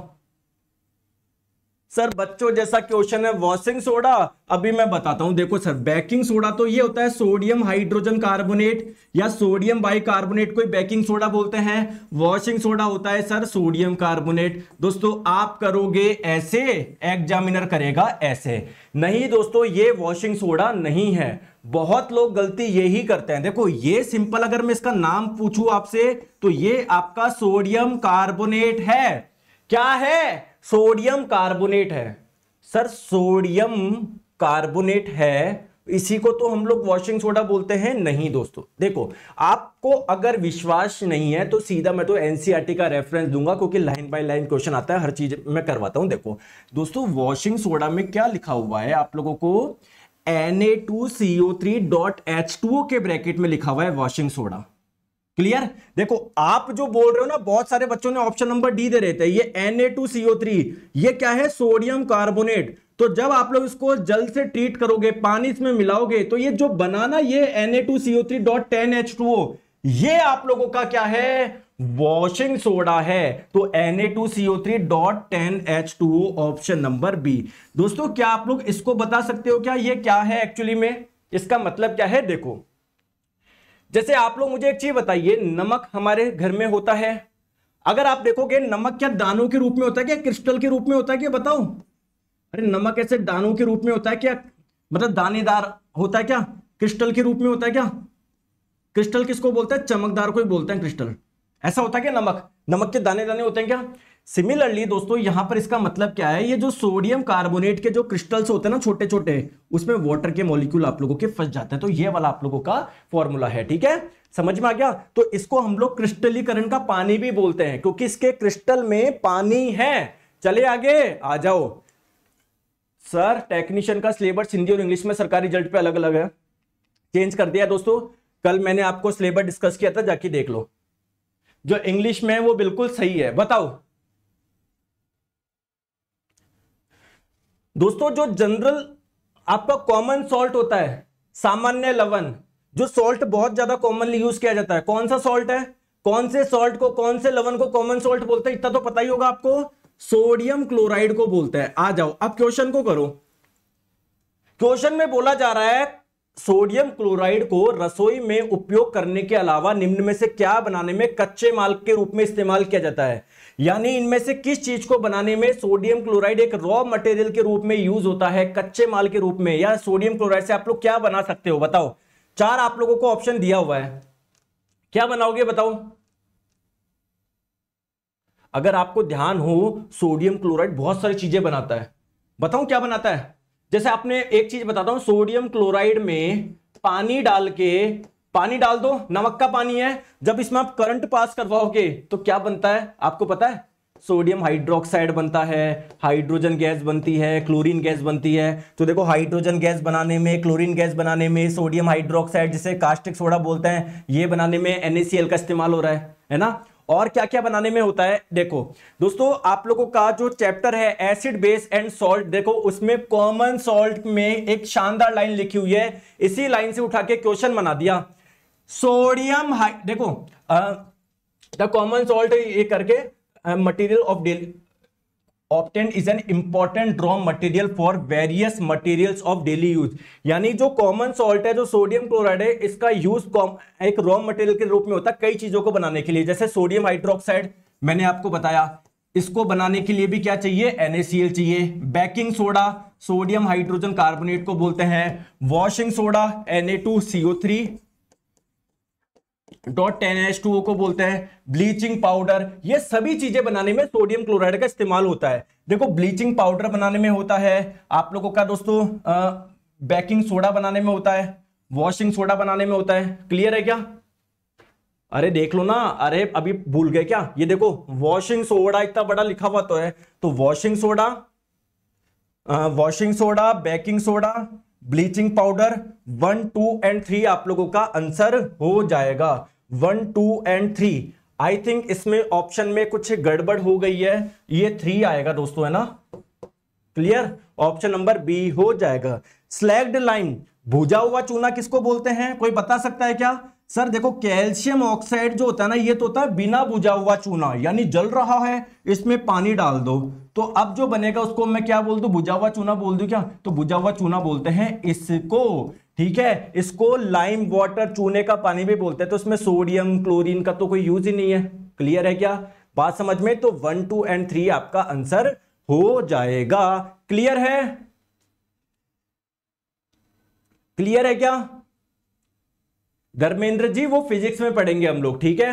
सर बच्चों जैसा क्वेश्चन है वॉशिंग सोडा अभी मैं बताता हूं देखो सर बेकिंग सोडा तो ये होता है सोडियम हाइड्रोजन कार्बोनेट या सोडियम बाइकार्बोनेट कोई बेकिंग सोडा बोलते हैं वॉशिंग सोडा होता है सर सोडियम कार्बोनेट दोस्तों आप करोगे ऐसे एग्जामिनर करेगा ऐसे नहीं दोस्तों ये वॉशिंग सोडा नहीं है बहुत लोग गलती यही करते हैं देखो ये सिंपल अगर मैं इसका नाम पूछू आपसे तो ये आपका सोडियम कार्बोनेट है क्या है सोडियम कार्बोनेट है सर सोडियम कार्बोनेट है इसी को तो हम लोग वॉशिंग सोडा बोलते हैं नहीं दोस्तों देखो आपको अगर विश्वास नहीं है तो सीधा मैं तो एनसीईआरटी e का रेफरेंस दूंगा क्योंकि लाइन बाय लाइन क्वेश्चन आता है हर चीज मैं करवाता हूं देखो दोस्तों वॉशिंग सोडा में क्या लिखा हुआ है आप लोगों को Na2CO3.H2O के ब्रैकेट में लिखा हुआ है वॉशिंग सोडा क्लियर देखो आप जो बोल रहे हो ना बहुत सारे बच्चों ने ऑप्शन नंबर डी दे रहे थे ये Na2CO3 ये क्या है सोडियम कार्बोनेट तो जब आप लोग इसको जल से ट्रीट करोगे पानी इसमें मिलाओगे तो ये जो बनाना ये Na2CO3.10H2O ये आप लोगों का क्या है वॉशिंग सोडा है तो Na2CO3.10H2O ऑप्शन नंबर बी दोस्तों क्या आप लोग इसको बता सकते हो क्या ये क्या है एक्चुअली में इसका मतलब क्या है देखो जैसे आप लोग मुझे एक चीज बताइए नमक हमारे घर में होता है अगर आप देखोगे नमक क्या दानों के रूप में होता है क्या क्रिस्टल के रूप में होता है क्या बताओ अरे नमक ऐसे दानों के रूप में होता है क्या मतलब दानेदार होता है क्या क्रिस्टल के रूप में होता है क्या क्रिस्टल किसको बोलता है चमकदार को ही बोलते हैं क्रिस्टल ऐसा होता है क्या नमक नमक के दाने दाने होते हैं क्या सिमिलरली दोस्तों यहां पर इसका मतलब क्या है ये जो सोडियम कार्बोनेट के जो क्रिस्टल्स होते हैं ना छोटे छोटे उसमें वाटर के मॉलिक्यूल आप लोगों के फंस जाते हैं तो ये वाला आप लोगों का फॉर्मूला है ठीक है समझ में आ गया तो इसको हम लोग क्रिस्टलीकरण का पानी भी बोलते हैं क्योंकि इसके क्रिस्टल में पानी है चले आगे आ जाओ सर टेक्नीशियन का सिलेबस हिंदी और इंग्लिश में सरकारी रिजल्ट पे अलग अलग है चेंज कर दिया दोस्तों कल मैंने आपको सिलेबस डिस्कस किया था जाके देख लो जो इंग्लिश में है वो बिल्कुल सही है बताओ दोस्तों जो जनरल आपका कॉमन सॉल्ट होता है सामान्य लवन जो सॉल्ट बहुत ज्यादा कॉमनली यूज किया जाता है कौन सा सॉल्ट है कौन से सॉल्ट को कौन से लवन को कॉमन सॉल्ट बोलते हैं इतना तो पता ही होगा आपको सोडियम क्लोराइड को बोलते हैं आ जाओ अब क्वेश्चन को करो क्वेश्चन में बोला जा रहा है सोडियम क्लोराइड को रसोई में उपयोग करने के अलावा निम्न में से क्या बनाने में कच्चे माल के रूप में इस्तेमाल किया जाता है यानी इनमें से किस चीज को बनाने में सोडियम क्लोराइड एक रॉ मटेरियल के रूप में यूज होता है कच्चे माल के रूप में या सोडियम क्लोराइड से आप लोग क्या बना सकते हो बताओ चार आप लोगों को ऑप्शन दिया हुआ है क्या बनाओगे बताओ अगर आपको ध्यान हो सोडियम क्लोराइड बहुत सारी चीजें बनाता है बताऊं क्या बनाता है जैसे आपने एक चीज बताता हूं सोडियम क्लोराइड में पानी डाल के पानी डाल दो नमक का पानी है जब इसमें आप करंट पास करवाओगे तो क्या बनता है आपको पता है सोडियम हाइड्रोक्साइड बनता है हाइड्रोजन गैस बनती है क्लोरीन गैस बनती है तो देखो हाइड्रोजन गैस बनाने में क्लोरीन गैस बनाने में सोडियम हाइड्रोक्साइड जिसे कास्टिक सोडा बोलते हैं ये बनाने में एनएसीएल का इस्तेमाल हो रहा है है ना और क्या क्या बनाने में होता है देखो दोस्तों आप लोगों का जो चैप्टर है एसिड बेस एंड सॉल्ट देखो उसमें कॉमन सॉल्ट में एक शानदार लाइन लिखी हुई है इसी लाइन से उठा के क्वेश्चन बना दिया सोडियम हाई देखो द कॉमन सॉल्ट ये करके material of daily often is an important raw material for various materials of daily use यानी जो कॉमन सॉल्ट है जो सोडियम क्लोराइड है इसका यूज एक रॉ मटेरियल के रूप में होता है कई चीजों को बनाने के लिए जैसे सोडियम हाइड्रोक्साइड मैंने आपको बताया इसको बनाने के लिए भी क्या चाहिए NaCl चाहिए baking soda sodium hydrogen carbonate को बोलते हैं washing soda Na2CO3 dot ten H two को बोलते हैं ब्लीचिंग पाउडर ये सभी चीजें बनाने में सोडियम क्लोराइड का इस्तेमाल होता है देखो ब्लीचिंग पाउडर बनाने में होता है आप लोगों का दोस्तों बेकिंग सोडा बनाने में होता है वॉशिंग सोडा बनाने में होता है क्लियर है क्या अरे देख लो ना अरे अभी भूल गए क्या ये देखो वॉशिंग सोडा इतना बड़ा लिखा हुआ तो है तो washing soda washing soda baking soda bleaching powder one two and three आप लोगों का आंसर हो जाएगा one two and three I think इसमें ऑप्शन में कुछ गड़बड़ हो गई है ये थ्री आएगा दोस्तों है ना क्लियर ऑप्शन नंबर बी हो जाएगा स्लैग्ड लाइन भूजा हुआ चूना किसको बोलते हैं कोई बता सकता है क्या सर देखो कैल्शियम ऑक्साइड जो होता है ना ये तो होता है बिना बुझा हुआ चूना यानी जल रहा है इसमें पानी डाल दो तो अब जो बनेगा उसको मैं क्या बोल दू बुझा हुआ चूना बोल दू क्या तो बुझा हुआ चूना बोलते हैं इसको ठीक है इसको लाइम वाटर चूने का पानी भी बोलते हैं तो इसमें सोडियम क्लोरीन का तो कोई यूज ही नहीं है क्लियर है क्या बात समझ में तो वन टू एंड थ्री आपका आंसर हो जाएगा क्लियर है क्लियर है क्या धर्मेंद्र जी वो फिजिक्स में पढ़ेंगे हम लोग ठीक है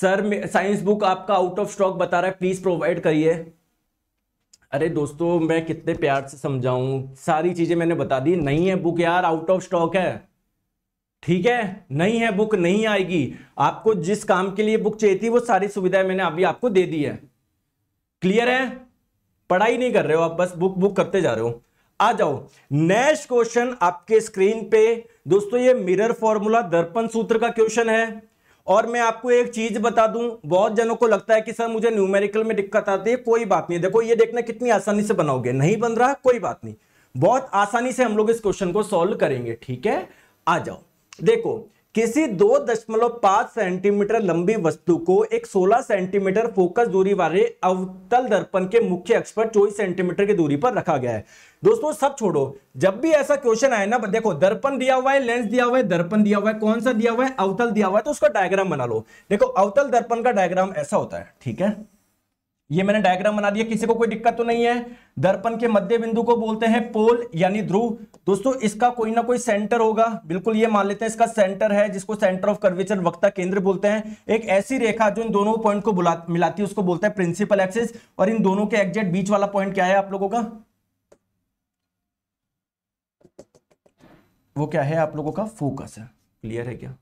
सर साइंस बुक आपका आउट ऑफ स्टॉक बता रहा है प्लीज प्रोवाइड करिए अरे दोस्तों मैं कितने प्यार से समझाऊं सारी चीज़ें मैंने बता दी नहीं है बुक यार आउट ऑफ स्टॉक है ठीक है नहीं है बुक नहीं आएगी आपको जिस काम के लिए बुक चाहिए थी वो सारी सुविधाएं मैंने अभी आपको दे दी है क्लियर है पढ़ाई नहीं कर रहे हो आप बस बुक बुक करते जा रहे हो आ जाओ नेक्स्ट क्वेश्चन आपके स्क्रीन पे दोस्तों ये मिरर फॉर्मूला दर्पण सूत्र का क्वेश्चन है और मैं आपको एक चीज बता दूं बहुत जनों को लगता है कि सर मुझे न्यूमेरिकल में दिक्कत आती है कोई बात नहीं देखो ये देखना कितनी आसानी से बनाओगे नहीं बन रहा कोई बात नहीं बहुत आसानी से हम लोग इस क्वेश्चन को सॉल्व करेंगे ठीक है आ जाओ देखो किसी दो दशमलव पांच सेंटीमीटर लंबी वस्तु को एक 16 सेंटीमीटर फोकस दूरी वाले अवतल दर्पण के मुख्य अक्ष पर चौबीस सेंटीमीटर की दूरी पर रखा गया है दोस्तों सब छोड़ो जब भी ऐसा क्वेश्चन आए ना देखो दर्पण दिया हुआ है लेंस दिया हुआ है दर्पण दिया हुआ है कौन सा दिया हुआ है अवतल दिया हुआ है तो उसका डायग्राम बना लो देखो अवतल दर्पण का डायग्राम ऐसा होता है ठीक है ये मैंने डायग्राम बना दिया किसी को कोई दिक्कत तो नहीं है दर्पण के मध्य बिंदु को बोलते हैं पोल यानी ध्रुव दोस्तों इसका कोई ना कोई सेंटर होगा बिल्कुल ये मान लेते हैं इसका सेंटर है जिसको सेंटर ऑफ कर्वेचर वक्ता केंद्र बोलते हैं एक ऐसी रेखा जो इन दोनों पॉइंट को बुला मिलाती है उसको बोलते हैं प्रिंसिपल एक्सिस और इन दोनों के एग्जेक्ट बीच वाला पॉइंट क्या है आप लोगों का वो क्या है आप लोगों का फोकस है क्लियर है क्या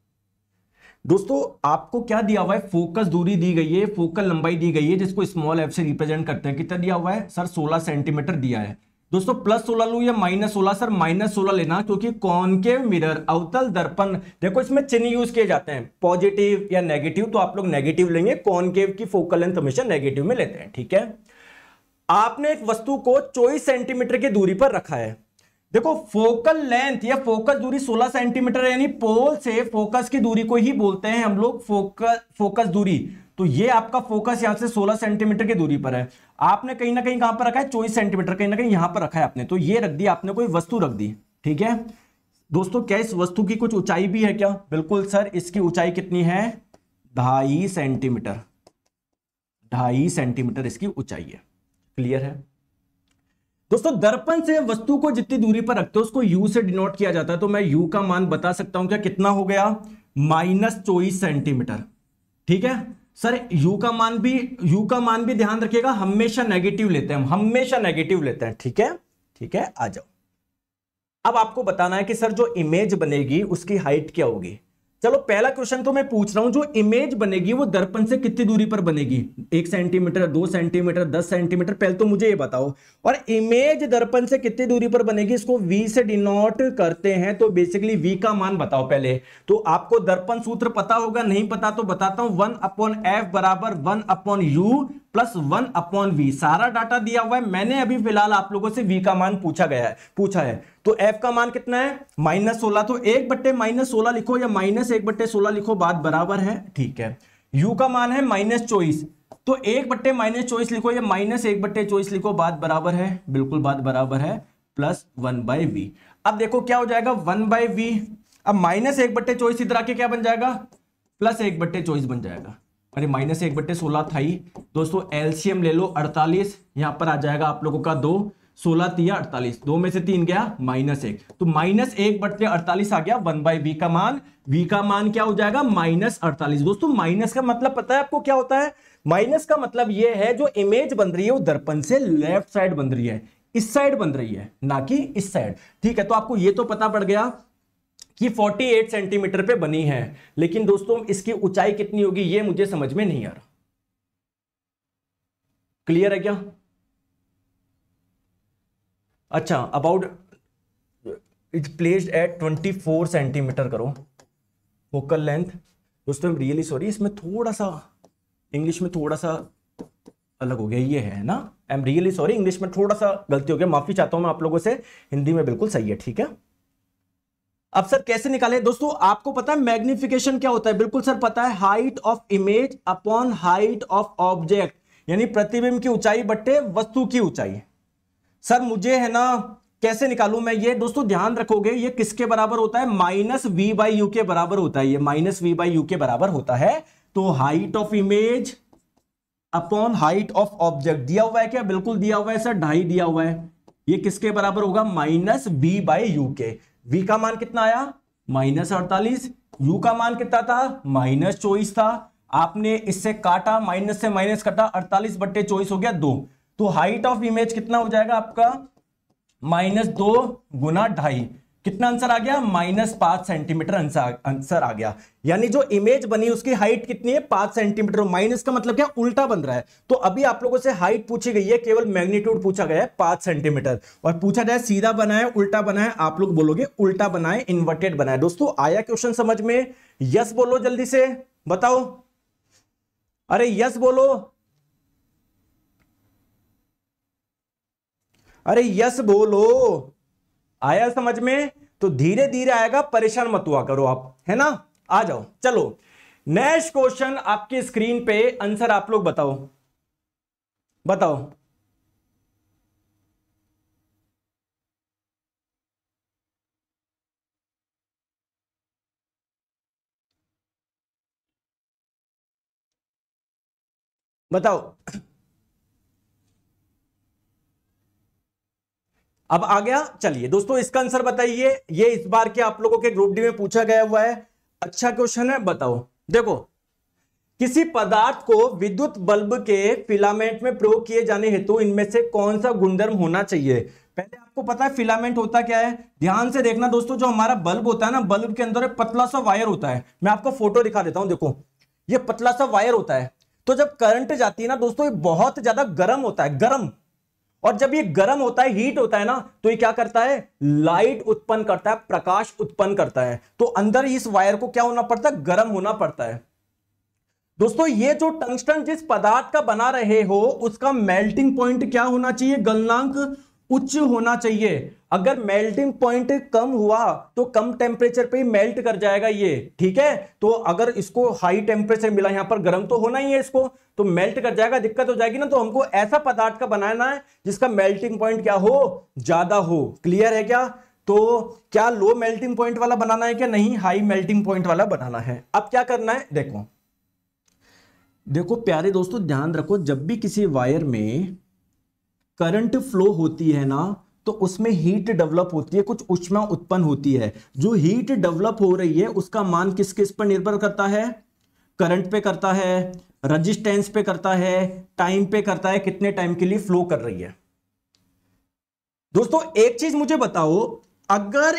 दोस्तों आपको क्या दिया हुआ है फोकस दूरी दी गई है फोकल लंबाई दी गई है जिसको स्मॉल एफ से रिप्रेजेंट करते हैं कितना दिया हुआ है सर 16 सेंटीमीटर दिया है दोस्तों प्लस सोलह लू या माइनस सोलह सर माइनस सोलह लेना क्योंकि कॉनकेव मिरर अवतल दर्पण देखो इसमें चिन्ह यूज किए जाते हैं पॉजिटिव या नेगेटिव तो आप लोग नेगेटिव लेंगे कॉनकेव की फोकल लेंथ हमेशा नेगेटिव में लेते हैं ठीक है आपने एक वस्तु को चौबीस सेंटीमीटर की दूरी पर रखा है देखो फोकल लेंथ या फोकस दूरी 16 सेंटीमीटर यानी पोल से फोकस की दूरी को ही बोलते हैं हम लोग फोकस फोकस दूरी तो ये आपका फोकस यहां से 16 सेंटीमीटर की दूरी पर है आपने कहीं ना कहीं कहां पर रखा है चौबीस सेंटीमीटर कहीं ना कहीं यहां पर रखा है आपने तो ये रख दिया आपने कोई वस्तु रख दी ठीक है दोस्तों क्या इस वस्तु की कुछ ऊंचाई भी है क्या बिल्कुल सर इसकी ऊंचाई कितनी है ढाई सेंटीमीटर ढाई सेंटीमीटर इसकी ऊंचाई है क्लियर है दोस्तों दर्पण से वस्तु को जितनी दूरी पर रखते हो उसको यू से डिनोट किया जाता है तो मैं यू का मान बता सकता हूं क्या कितना हो गया माइनस चौबीस सेंटीमीटर ठीक है सर यू का मान भी यू का मान भी ध्यान रखिएगा हमेशा नेगेटिव लेते हैं हमेशा नेगेटिव लेते हैं ठीक है ठीक है आ जाओ अब आपको बताना है कि सर जो इमेज बनेगी उसकी हाइट क्या होगी चलो पहला क्वेश्चन तो मैं पूछ रहा हूं जो इमेज बनेगी वो दर्पण से कितनी दूरी पर बनेगी एक सेंटीमीटर दो सेंटीमीटर दस सेंटीमीटर पहले तो मुझे ये बताओ और इमेज दर्पण से कितनी दूरी पर बनेगी इसको v से डिनोट करते हैं तो बेसिकली v का मान बताओ पहले तो आपको दर्पण सूत्र पता होगा नहीं पता तो बताता हूं वन अपॉन एफ बराबर one upon U plus one upon V सारा डाटा दिया हुआ है मैंने अभी फिलहाल आप लोगों से वी का मान पूछा गया है पूछा है तो एफ का मान कितना है माइनस सोलह तो एक बट्टे माइनस सोलह लिखो या माइनस एक बट्टे सोलह लिखो बात बराबर है ठीक है यू का मान है माइनस चौबीस तो एक बट्टे माइनस चौबीस लिखो या माइनस एक बट्टे चौबीस लिखो बात बराबर है बिल्कुल बात बराबर है प्लस वन बाई वी अब देखो क्या हो जाएगा वन बाई वी अब माइनस एक बट्टे चौबीस इधर आके क्या बन जाएगा प्लस एक बट्टे चौबीस बन जाएगा अरे माइनस एक बट्टे सोलह था ही दोस्तों एलसीएम ले लो अड़तालीस यहां पर आ जाएगा आप लोगों का दो सोलह तीन अड़तालीस दो में से तीन गया माइनस एक तो माइनस एक बटते अड़तालीस आ गया वन बाई वी का मान वी का मान क्या हो जाएगा माइनस अड़तालीस दोस्तों माइनस का मतलब पता है आपको क्या होता है माइनस का मतलब यह है जो इमेज बन रही है वो दर्पण से लेफ्ट साइड बन रही है इस साइड बन रही है ना कि इस साइड ठीक है तो आपको यह तो पता पड़ गया कि 48 सेंटीमीटर पे बनी है लेकिन दोस्तों इसकी ऊंचाई कितनी होगी यह मुझे समझ में नहीं आ रहा क्लियर है क्या अच्छा about it's placed at 24 centimetre करो फोकल लेंथ दोस्तों रियली सॉरी इसमें थोड़ा सा इंग्लिश में थोड़ा सा अलग हो गया ये है ना I am really sorry English में थोड़ा सा गलती हो गया माफी चाहता हूं मैं आप लोगों से हिंदी में बिल्कुल सही है ठीक है अब सर कैसे निकाले दोस्तों आपको पता है मैग्निफिकेशन क्या होता है बिल्कुल सर पता है height of image upon height of object यानी प्रतिबिंब की ऊंचाई बट्टे वस्तु की ऊंचाई सर मुझे है ना कैसे निकालू मैं ये दोस्तों ध्यान रखोगे ये किसके बराबर होता है माइनस वी बाई यू के बराबर होता है ये माइनस वी बाई यू के बराबर होता है तो height of image upon height of object दिया हुआ है क्या बिल्कुल दिया हुआ है सर ढाई दिया हुआ है ये किसके बराबर होगा माइनस वी बाई यू के वी का मान कितना आया माइनस अड़तालीस यू का मान कितना था माइनस चौबीस था आपने इससे काटा माइनस से माइनस काटा अड़तालीस बट्टे चौबीस हो गया दो तो हाइट ऑफ इमेज कितना हो जाएगा आपका माइनस दो गुना ढाई कितना आंसर आ गया माइनस पांच सेंटीमीटर आंसर आ गया यानी जो इमेज बनी उसकी हाइट कितनी है पांच सेंटीमीटर माइनस का मतलब क्या उल्टा बन रहा है तो अभी आप लोगों से हाइट पूछी गई है केवल मैग्नीट्यूड पूछा गया है पांच सेंटीमीटर और पूछा जाए सीधा बनाए उल्टा बनाए आप लोग बोलोगे उल्टा बनाए इन्वर्टेड बनाए दोस्तों आया क्वेश्चन समझ में यस बोलो जल्दी से बताओ अरे यस बोलो अरे यस बोलो आया समझ में तो धीरे धीरे आएगा परेशान मत हुआ करो आप है ना आ जाओ चलो नेक्स्ट क्वेश्चन आपकी स्क्रीन पे आंसर आप लोग बताओ बताओ बताओ अब आ गया चलिए दोस्तों इसका आंसर बताइए ये इस बार के आप लोगों के ग्रुप डी में पूछा गया हुआ है अच्छा क्वेश्चन है बताओ देखो किसी पदार्थ को विद्युत बल्ब के फिलामेंट में प्रयोग किए जाने हेतु इनमें से कौन सा गुणधर्म होना चाहिए पहले आपको पता है फिलामेंट होता क्या है ध्यान से देखना दोस्तों जो हमारा बल्ब होता है ना बल्ब के अंदर एक पतला सा वायर होता है मैं आपको फोटो दिखा देता हूं देखो ये पतला सा वायर होता है तो जब करंट जाती है ना दोस्तों ये बहुत ज्यादा गर्म होता है गर्म और जब ये गर्म होता है हीट होता है ना तो ये क्या करता है लाइट उत्पन्न करता है प्रकाश उत्पन्न करता है तो अंदर इस वायर को क्या होना पड़ता है गर्म होना पड़ता है दोस्तों ये जो टंगस्टन जिस पदार्थ का बना रहे हो उसका मेल्टिंग पॉइंट क्या होना चाहिए गलनांक उच्च होना चाहिए अगर मेल्टिंग पॉइंट कम हुआ तो कम टेम्परेचर पे मेल्ट कर जाएगा ये ठीक है तो अगर इसको हाई टेम्परेचर मिला यहां पर गर्म तो होना ही है इसको तो मेल्ट कर जाएगा दिक्कत हो जाएगी ना तो हमको ऐसा पदार्थ का बनाना है जिसका मेल्टिंग पॉइंट क्या हो ज्यादा हो क्लियर है क्या तो क्या लो मेल्टिंग पॉइंट वाला बनाना है क्या नहीं हाई मेल्टिंग पॉइंट वाला बनाना है अब क्या करना है देखो देखो प्यारे दोस्तों ध्यान रखो जब भी किसी वायर में करंट फ्लो होती है ना तो उसमें हीट डेवलप होती है कुछ उष्मा उत्पन्न होती है जो हीट डेवलप हो रही है उसका मान किस किस पर निर्भर करता है करंट पे करता है रजिस्टेंस पे करता है टाइम पे करता है कितने टाइम के लिए फ्लो कर रही है दोस्तों एक चीज मुझे बताओ अगर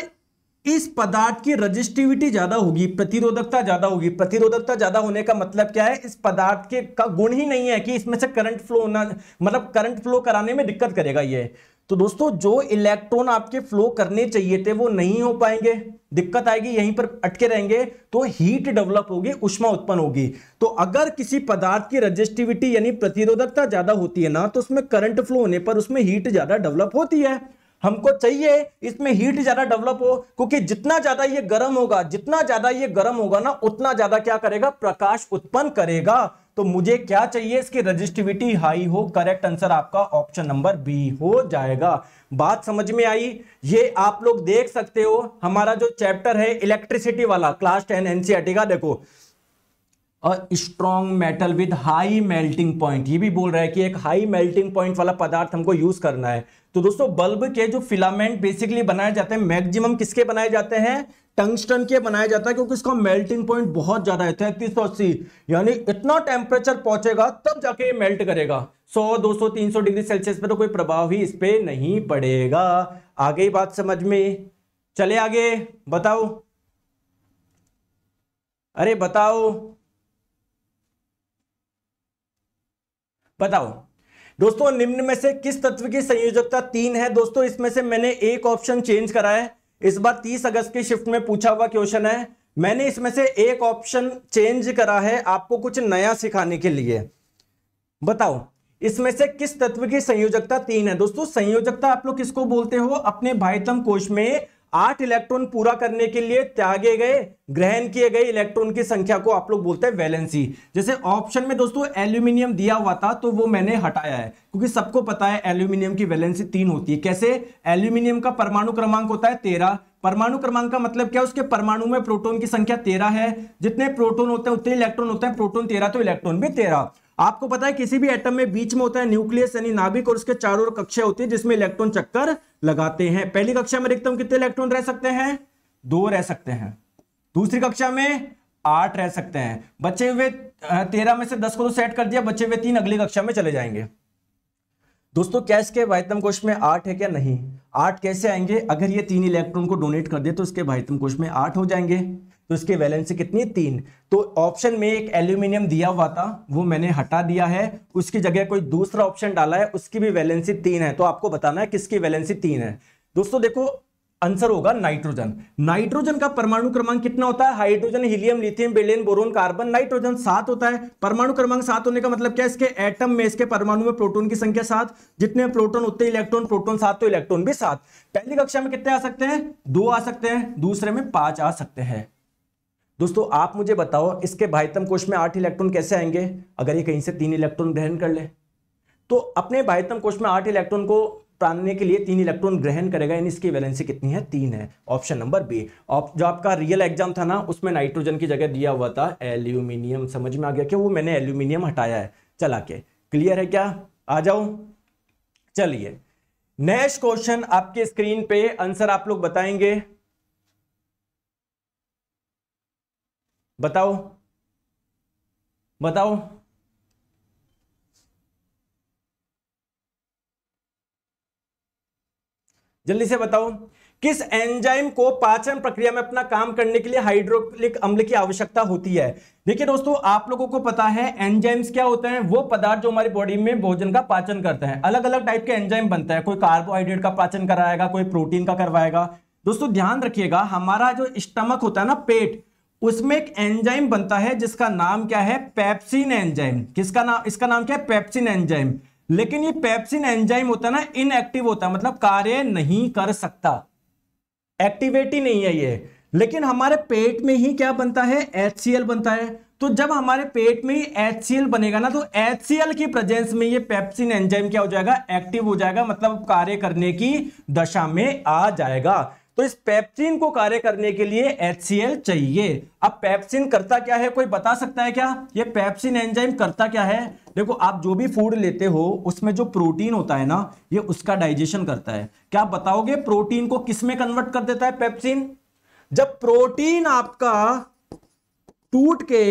इस पदार्थ की रजिस्टिविटी ज्यादा होगी प्रतिरोधकता ज्यादा होगी प्रतिरोधकता ज्यादा होने का मतलब क्या है इस पदार्थ के का गुण ही नहीं है कि इसमें से करंट फ्लो होना मतलब करंट फ्लो कराने में दिक्कत करेगा ये तो दोस्तों जो इलेक्ट्रॉन आपके फ्लो करने चाहिए थे वो नहीं हो पाएंगे दिक्कत आएगी यहीं पर अटके रहेंगे तो हीट डेवलप होगी उष्मा उत्पन्न होगी तो अगर किसी पदार्थ की रजिस्टिविटी यानी प्रतिरोधकता ज्यादा होती है ना तो उसमें करंट फ्लो होने पर उसमें हीट ज्यादा डेवलप होती है हमको चाहिए इसमें हीट ज़्यादा डेवलप हो क्योंकि जितना ज़्यादा ये गर्म होगा जितना ज़्यादा ये गर्म होगा ना उतना ज़्यादा क्या करेगा प्रकाश उत्पन्न करेगा तो मुझे क्या चाहिए इसकी रजिस्टिविटी हाई हो करेक्ट आंसर आपका ऑप्शन नंबर बी हो जाएगा बात समझ में आई ये आप लोग देख सकते हो हमारा जो चैप्टर है इलेक्ट्रिसिटी वाला क्लास टेन एनसीआरटी का देखो strong metal with high melting point ये भी बोल रहा है कि एक हाई मेल्टिंग पॉइंट वाला पदार्थ हमको यूज करना है तो दोस्तों बल्ब के जो फिलामेंट बेसिकली बनाए जाते हैं मैक्सिमम किसके बनाए जाते हैं टंगस्टन के बनाया जाता है क्योंकि इसका मेल्टिंग पॉइंट बहुत ज्यादा है तैतीस सौ अस्सी यानी इतना टेम्परेचर पहुंचेगा तब जाके ये मेल्ट करेगा 100 200 300 डिग्री सेल्सियस पर तो कोई प्रभाव ही इस पर नहीं पड़ेगा आगे ही बात समझ में चले आगे बताओ अरे बताओ बताओ दोस्तों निम्न में से किस तत्व की संयोजकता तीन है दोस्तों इसमें से मैंने एक ऑप्शन चेंज करा है इस बार 30 अगस्त की शिफ्ट में पूछा हुआ क्वेश्चन है मैंने इसमें से एक ऑप्शन चेंज करा है आपको कुछ नया सिखाने के लिए बताओ इसमें से किस तत्व की संयोजकता तीन है दोस्तों संयोजकता आप लोग किसको बोलते हो अपने भाईतम कोश में आठ इलेक्ट्रॉन पूरा करने के लिए त्यागे गए ग्रहण किए गए इलेक्ट्रॉन की संख्या को आप लोग बोलते हैं वैलेंसी जैसे ऑप्शन में दोस्तों एल्यूमिनियम दिया हुआ था तो वो मैंने हटाया है क्योंकि सबको पता है एल्यूमिनियम की वैलेंसी तीन होती है कैसे एल्यूमिनियम का परमाणु क्रमांक होता है तेरह परमाणु क्रमांक का मतलब क्या है उसके परमाणु में प्रोटोन की संख्या तेरह है जितने प्रोटोन होते हैं उतने इलेक्ट्रॉन होते हैं प्रोटोन तेरह तो इलेक्ट्रॉन भी तेरह आपको पता है किसी भी एटम में बीच में होता है न्यूक्लियस यानी नाभिक और उसके चारों ओर कक्षा होती है जिसमें इलेक्ट्रॉन चक्कर लगाते हैं पहली कक्षा में अधिकतम कितने इलेक्ट्रॉन रह सकते हैं दो रह सकते हैं दूसरी कक्षा में आठ रह सकते हैं बचे हुए तेरह में से दस को तो सेट कर दिया बचे हुए तीन अगली कक्षा में चले जाएंगे दोस्तों कैश के बाह्यतम कोश में आठ है क्या नहीं आठ कैसे आएंगे अगर ये तीन इलेक्ट्रॉन को डोनेट कर दे तो उसके बाह्यतम कोश में आठ हो जाएंगे तो इसकी वैलेंसी कितनी तीन तो ऑप्शन में एक एल्यूमिनियम दिया हुआ था वो मैंने हटा दिया है उसकी जगह कोई दूसरा ऑप्शन डाला है उसकी भी वैलेंसी तीन है तो आपको बताना है किसकी वैलेंसी तीन है दोस्तों देखो आंसर होगा नाइट्रोजन नाइट्रोजन का परमाणु क्रमांक कितना होता है hydrogen helium lithium beryllium boron carbon nitrogen सात होता है परमाणु क्रमांक सात होने का मतलब क्या है इसके एटम में इसके परमाणु में प्रोटोन की संख्या सात जितने प्रोटोन उतने इलेक्ट्रॉन प्रोटोन सात तो इलेक्ट्रॉन भी सात पहली कक्षा में कितने आ सकते हैं दो आ सकते हैं दूसरे में पांच आ सकते हैं दोस्तों आप मुझे बताओ इसके भाईतम कोष में आठ इलेक्ट्रॉन कैसे आएंगे अगर ये कहीं से तीन इलेक्ट्रॉन ग्रहण कर ले तो अपने भाईतम कोष में आठ इलेक्ट्रॉन को प्राणने के लिए तीन इलेक्ट्रॉन ग्रहण करेगा यानी इसकी वैलेंसी कितनी है तीन है ऑप्शन नंबर बी जो आपका रियल एग्जाम था ना उसमें नाइट्रोजन की जगह दिया हुआ था एल्यूमिनियम समझ में आ गया क्या वो मैंने एल्यूमिनियम हटाया है चला के क्लियर है क्या आ जाओ चलिए नेक्स्ट क्वेश्चन आपके स्क्रीन पे आंसर आप लोग बताएंगे बताओ बताओ जल्दी से बताओ किस एंजाइम को पाचन प्रक्रिया में अपना काम करने के लिए हाइड्रोक्लिक अम्ल की आवश्यकता होती है देखिए दोस्तों आप लोगों को पता है एंजाइम्स क्या होते हैं वो पदार्थ जो हमारी बॉडी में भोजन का पाचन करते हैं अलग अलग टाइप के एंजाइम बनते हैं कोई कार्बोहाइड्रेट का पाचन कराएगा कोई प्रोटीन का करवाएगा दोस्तों ध्यान रखिएगा हमारा जो स्टमक होता है ना पेट उसमें एक एंजाइम बनता है जिसका नाम क्या है पेप्सिन एंजाइम किसका नाम इसका नाम क्या है पेप्सिन एंजाइम लेकिन ये पेप्सिन एंजाइम होता है ना इनएक्टिव होता है मतलब कार्य नहीं कर सकता एक्टिवेट ही नहीं है ये लेकिन हमारे पेट में ही क्या बनता है एच बनता है तो जब हमारे पेट में ही एच बनेगा ना तो एच की प्रेजेंस में ये पेप्सिन एंजाइम क्या हो जाएगा एक्टिव हो जाएगा मतलब कार्य करने की दशा में आ जाएगा तो इस पेप्सिन को कार्य करने के लिए एच चाहिए अब पेप्सिन करता क्या है कोई बता सकता है क्या ये पेप्सिन एंजाइम करता क्या है देखो आप जो भी फूड लेते हो उसमें जो प्रोटीन होता है ना ये उसका डाइजेशन करता है क्या आप बताओगे प्रोटीन को किस में कन्वर्ट कर देता है पेप्सिन जब प्रोटीन आपका टूट के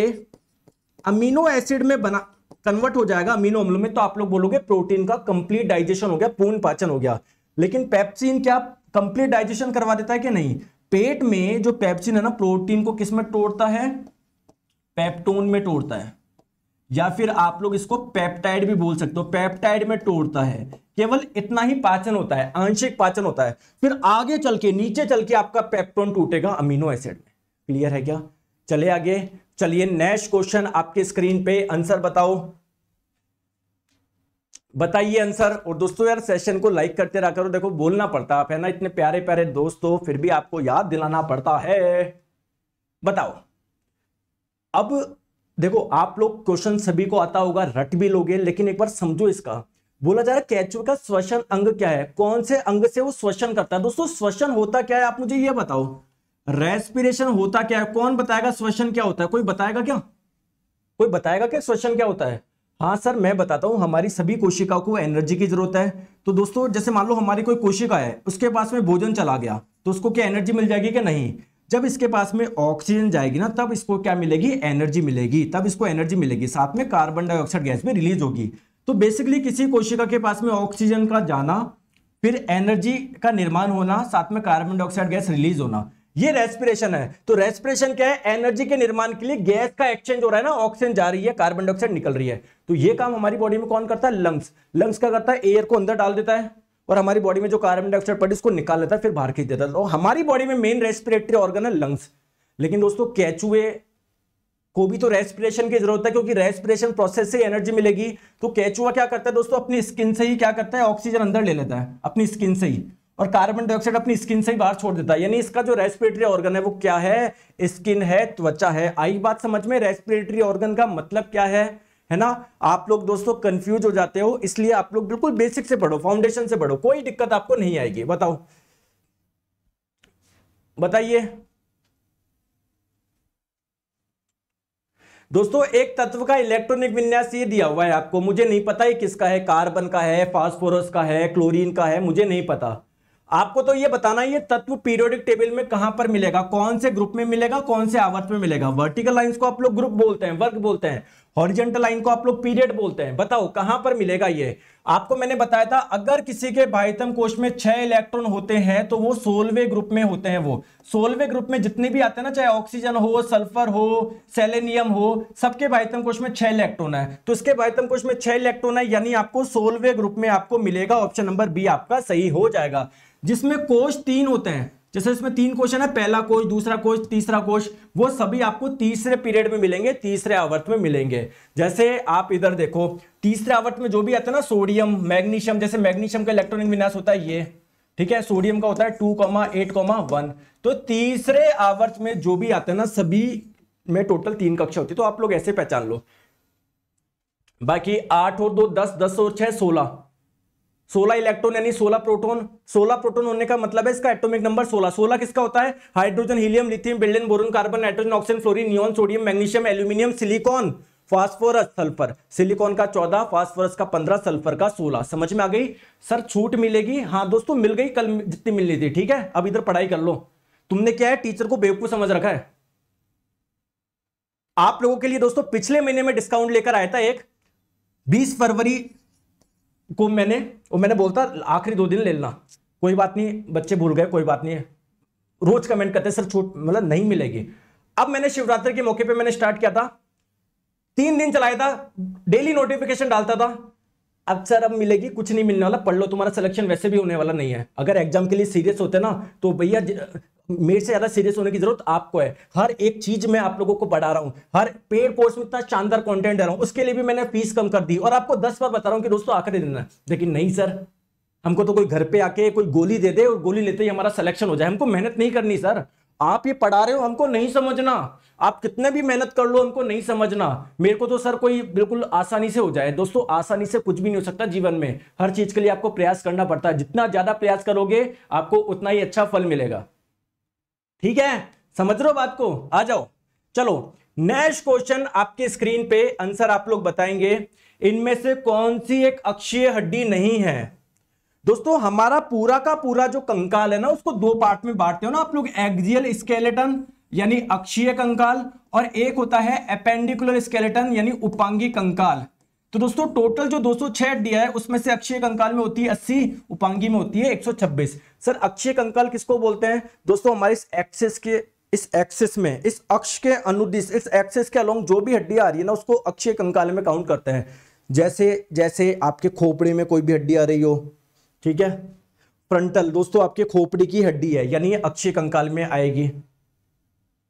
अमीनो एसिड में बना कन्वर्ट हो जाएगा अमीनो अम्ल में तो आप लोग बोलोगे प्रोटीन का कंप्लीट डाइजेशन हो गया पूर्ण पाचन हो गया लेकिन पेप्सिन क्या कंप्लीट डाइजेशन करवा देता है कि नहीं पेट में जो पेप्सिन है ना प्रोटीन को किस में तोड़ता है पेप्टोन में तोड़ता है या फिर आप लोग इसको पेप्टाइड भी बोल सकते हो पेप्टाइड में तोड़ता है केवल इतना ही पाचन होता है आंशिक पाचन होता है फिर आगे चल के नीचे चल के आपका पेप्टोन टूटेगा अमीनो एसिड में क्लियर है क्या चले आगे चलिए नेक्स्ट क्वेश्चन आपके स्क्रीन पे आंसर बताओ बताइए आंसर और दोस्तों यार सेशन को लाइक करते रह करो देखो बोलना पड़ता है ना इतने प्यारे प्यारे दोस्तों फिर भी आपको याद दिलाना पड़ता है बताओ अब देखो आप लोग क्वेश्चन सभी को आता होगा रट भी लोगे लेकिन एक बार समझो इसका बोला जा रहा है कैचुए का श्वसन अंग क्या है कौन से अंग से वो श्वसन करता है दोस्तों श्वसन होता क्या है आप मुझे ये बताओ रेस्पिरेशन होता क्या है कौन बताएगा श्वसन क्या होता है कोई बताएगा क्या कोई बताएगा क्या श्वसन क्या होता है हाँ सर मैं बताता हूँ हमारी सभी कोशिकाओं को एनर्जी की जरूरत है तो दोस्तों जैसे मान लो हमारी कोई कोशिका है उसके पास में भोजन चला गया तो उसको क्या एनर्जी मिल जाएगी क्या नहीं जब इसके पास में ऑक्सीजन जाएगी ना तब इसको क्या मिलेगी एनर्जी मिलेगी तब इसको एनर्जी मिलेगी साथ में कार्बन डाइऑक्साइड गैस भी रिलीज होगी तो बेसिकली किसी कोशिका के पास में ऑक्सीजन का जाना फिर एनर्जी का निर्माण होना साथ में कार्बन डाइऑक्साइड गैस रिलीज होना ये रेस्पिरेशन है तो रेस्पिरेशन क्या है एनर्जी के निर्माण के लिए गैस का एक्सचेंज हो रहा है ना ऑक्सीजन जा रही है कार्बन डाइऑक्साइड निकल रही है तो ये काम हमारी बॉडी में कौन करता है लंग्स लंग्स क्या करता है एयर को अंदर डाल देता है और हमारी बॉडी में जो कार्बन डाइऑक्साइड पड़ी उसको निकाल लेता है फिर बाहर खींच देता है तो हमारी बॉडी में मेन रेस्पिरेटरी ऑर्गन है लंग्स लेकिन दोस्तों कैचुए को भी तो रेस्पिरेशन की जरूरत है क्योंकि रेस्पिरेशन प्रोसेस से एनर्जी मिलेगी तो कैचुआ क्या करता है दोस्तों अपनी स्किन से ही क्या करता है ऑक्सीजन अंदर ले लेता है अपनी स्किन से ही और कार्बन डाइऑक्साइड अपनी स्किन से ही बाहर छोड़ देता है यानी इसका जो रेस्पिरेटरी ऑर्गन है वो क्या है स्किन है त्वचा है आई बात समझ में रेस्पिरेटरी ऑर्गन का मतलब क्या है है ना आप लोग दोस्तों कंफ्यूज हो जाते हो इसलिए आप लोग बिल्कुल बेसिक से पढ़ो फाउंडेशन से पढ़ो कोई दिक्कत आपको नहीं आएगी बताओ बताइए दोस्तों एक तत्व का इलेक्ट्रॉनिक विन्यास ये दिया हुआ है आपको मुझे नहीं पता ये किसका है कार्बन का है फास्फोरस का है क्लोरीन का है मुझे नहीं पता आपको तो ये बताना ये तत्व पीरियोडिक टेबल में कहां पर मिलेगा कौन से ग्रुप में मिलेगा कौन से आवर्त में मिलेगा वर्टिकल लाइंस को आप लोग ग्रुप बोलते हैं वर्ग बोलते हैं हॉरिजेंटल लाइन को आप लोग पीरियड बोलते हैं बताओ कहां पर मिलेगा ये आपको मैंने बताया था अगर किसी के बाह्यतम कोश में छह इलेक्ट्रॉन होते हैं तो वो सोलवे ग्रुप में होते हैं वो सोलवे ग्रुप में जितने भी आते हैं ना चाहे ऑक्सीजन हो सल्फर हो सेलेनियम हो सबके बाह्यतम कोश में छह इलेक्ट्रॉन है तो इसके बाह्यतम कोश में छह इलेक्ट्रॉन है यानी आपको सोलवे ग्रुप में आपको मिलेगा ऑप्शन नंबर बी आपका सही हो जाएगा जिसमें कोष तीन होते हैं जैसे इसमें तीन क्वेश्चन है पहला कोश दूसरा कोश तीसरा कोश वो सभी आपको तीसरे पीरियड में मिलेंगे तीसरे आवर्त में मिलेंगे जैसे आप इधर देखो तीसरे आवर्त में जो भी आता है ना सोडियम मैग्नीशियम जैसे मैग्नीशियम का इलेक्ट्रॉनिक विन्यास होता है ये ठीक है सोडियम का होता है two comma eight comma one तो तीसरे आवर्त में जो भी आते हैं ना सभी में टोटल तीन कक्षा होती है तो आप लोग ऐसे पहचान लो बाकी आठ और दो दस दस और छह सोलह सोलह इलेक्ट्रॉन यानी सोलह प्रोटोन सोलह प्रोटोन होने का मतलब है इसका एटॉमिक नंबर सोलह सोलह किसका होता है hydrogen helium lithium beryllium boron carbon nitrogen oxygen fluorine neon sodium magnesium aluminium silicon phosphorus sulphur silicon का चौदह फास्फोरस का पंद्रह सल्फर का सोलह समझ में आ गई सर छूट मिलेगी हाँ दोस्तों मिल गई कल जितनी मिलनी थी ठीक है अब इधर पढ़ाई कर लो तुमने क्या है टीचर को बेवकूफ समझ रखा है आप लोगों के लिए दोस्तों पिछले महीने में डिस्काउंट लेकर आया था एक 20 फरवरी को मैंने और मैंने बोलता आखिरी दो दिन ले लेना कोई बात नहीं बच्चे भूल गए कोई बात नहीं है रोज कमेंट करते सर छूट मतलब नहीं मिलेगी अब मैंने शिवरात्रि के मौके पे मैंने स्टार्ट किया था तीन दिन चलाया था डेली नोटिफिकेशन डालता था अब सर अब मिलेगी कुछ नहीं मिलने वाला पढ़ लो तुम्हारा सिलेक्शन वैसे भी होने वाला नहीं है अगर एग्जाम के लिए सीरियस होते ना तो भैया मेरे से ज़्यादा सीरियस होने की ज़रूरत आपको है हर एक चीज़ में आप लोगों को पढ़ा रहा हूँ हर पेड कोर्स में इतना शानदार कंटेंट दे रहा हूँ उसके लिए भी मैंने फीस कम कर दी और आपको दस बार बता रहा हूं कि दोस्तों आकर देना लेकिन नहीं सर हमको तो कोई घर पे आके कोई गोली दे दे और गोली लेते ही हमारा सिलेक्शन हो जाए हमको मेहनत नहीं करनी सर आप ये पढ़ा रहे हो हमको नहीं समझना आप कितने भी मेहनत कर लो हमको नहीं समझना मेरे को तो सर कोई बिल्कुल आसानी से हो जाए दोस्तों आसानी से कुछ भी नहीं हो सकता जीवन में हर चीज के लिए आपको प्रयास करना पड़ता है जितना ज्यादा प्रयास करोगे आपको उतना ही अच्छा फल मिलेगा ठीक है समझ रहे हो बात को आ जाओ चलो नेक्स्ट क्वेश्चन आपके स्क्रीन पे आंसर आप लोग बताएंगे इनमें से कौन सी एक अक्षीय हड्डी नहीं है दोस्तों हमारा पूरा का पूरा जो कंकाल है ना उसको दो पार्ट में बांटते हो ना आप लोग एक्जियल स्केलेटन यानी अक्षीय कंकाल और एक होता है अपेंडिकुलर स्केलेटन यानी उपांगी कंकाल तो दोस्तों टोटल जो 206 दिया है उसमें से अक्षय कंकाल में होती है 80 उपांगी में होती है 126 सर अक्षय कंकाल किसको बोलते हैं दोस्तों हमारे इस एक्सेस के इस एक्सेस में इस अक्ष के अनुदिश इस एक्सेस के अलोंग जो भी हड्डी आ रही है ना उसको अक्षय कंकाल में काउंट करते हैं जैसे जैसे आपके खोपड़ी में कोई भी हड्डी आ रही हो ठीक है फ्रंटल दोस्तों आपके खोपड़ी की हड्डी है यानी अक्षय कंकाल में आएगी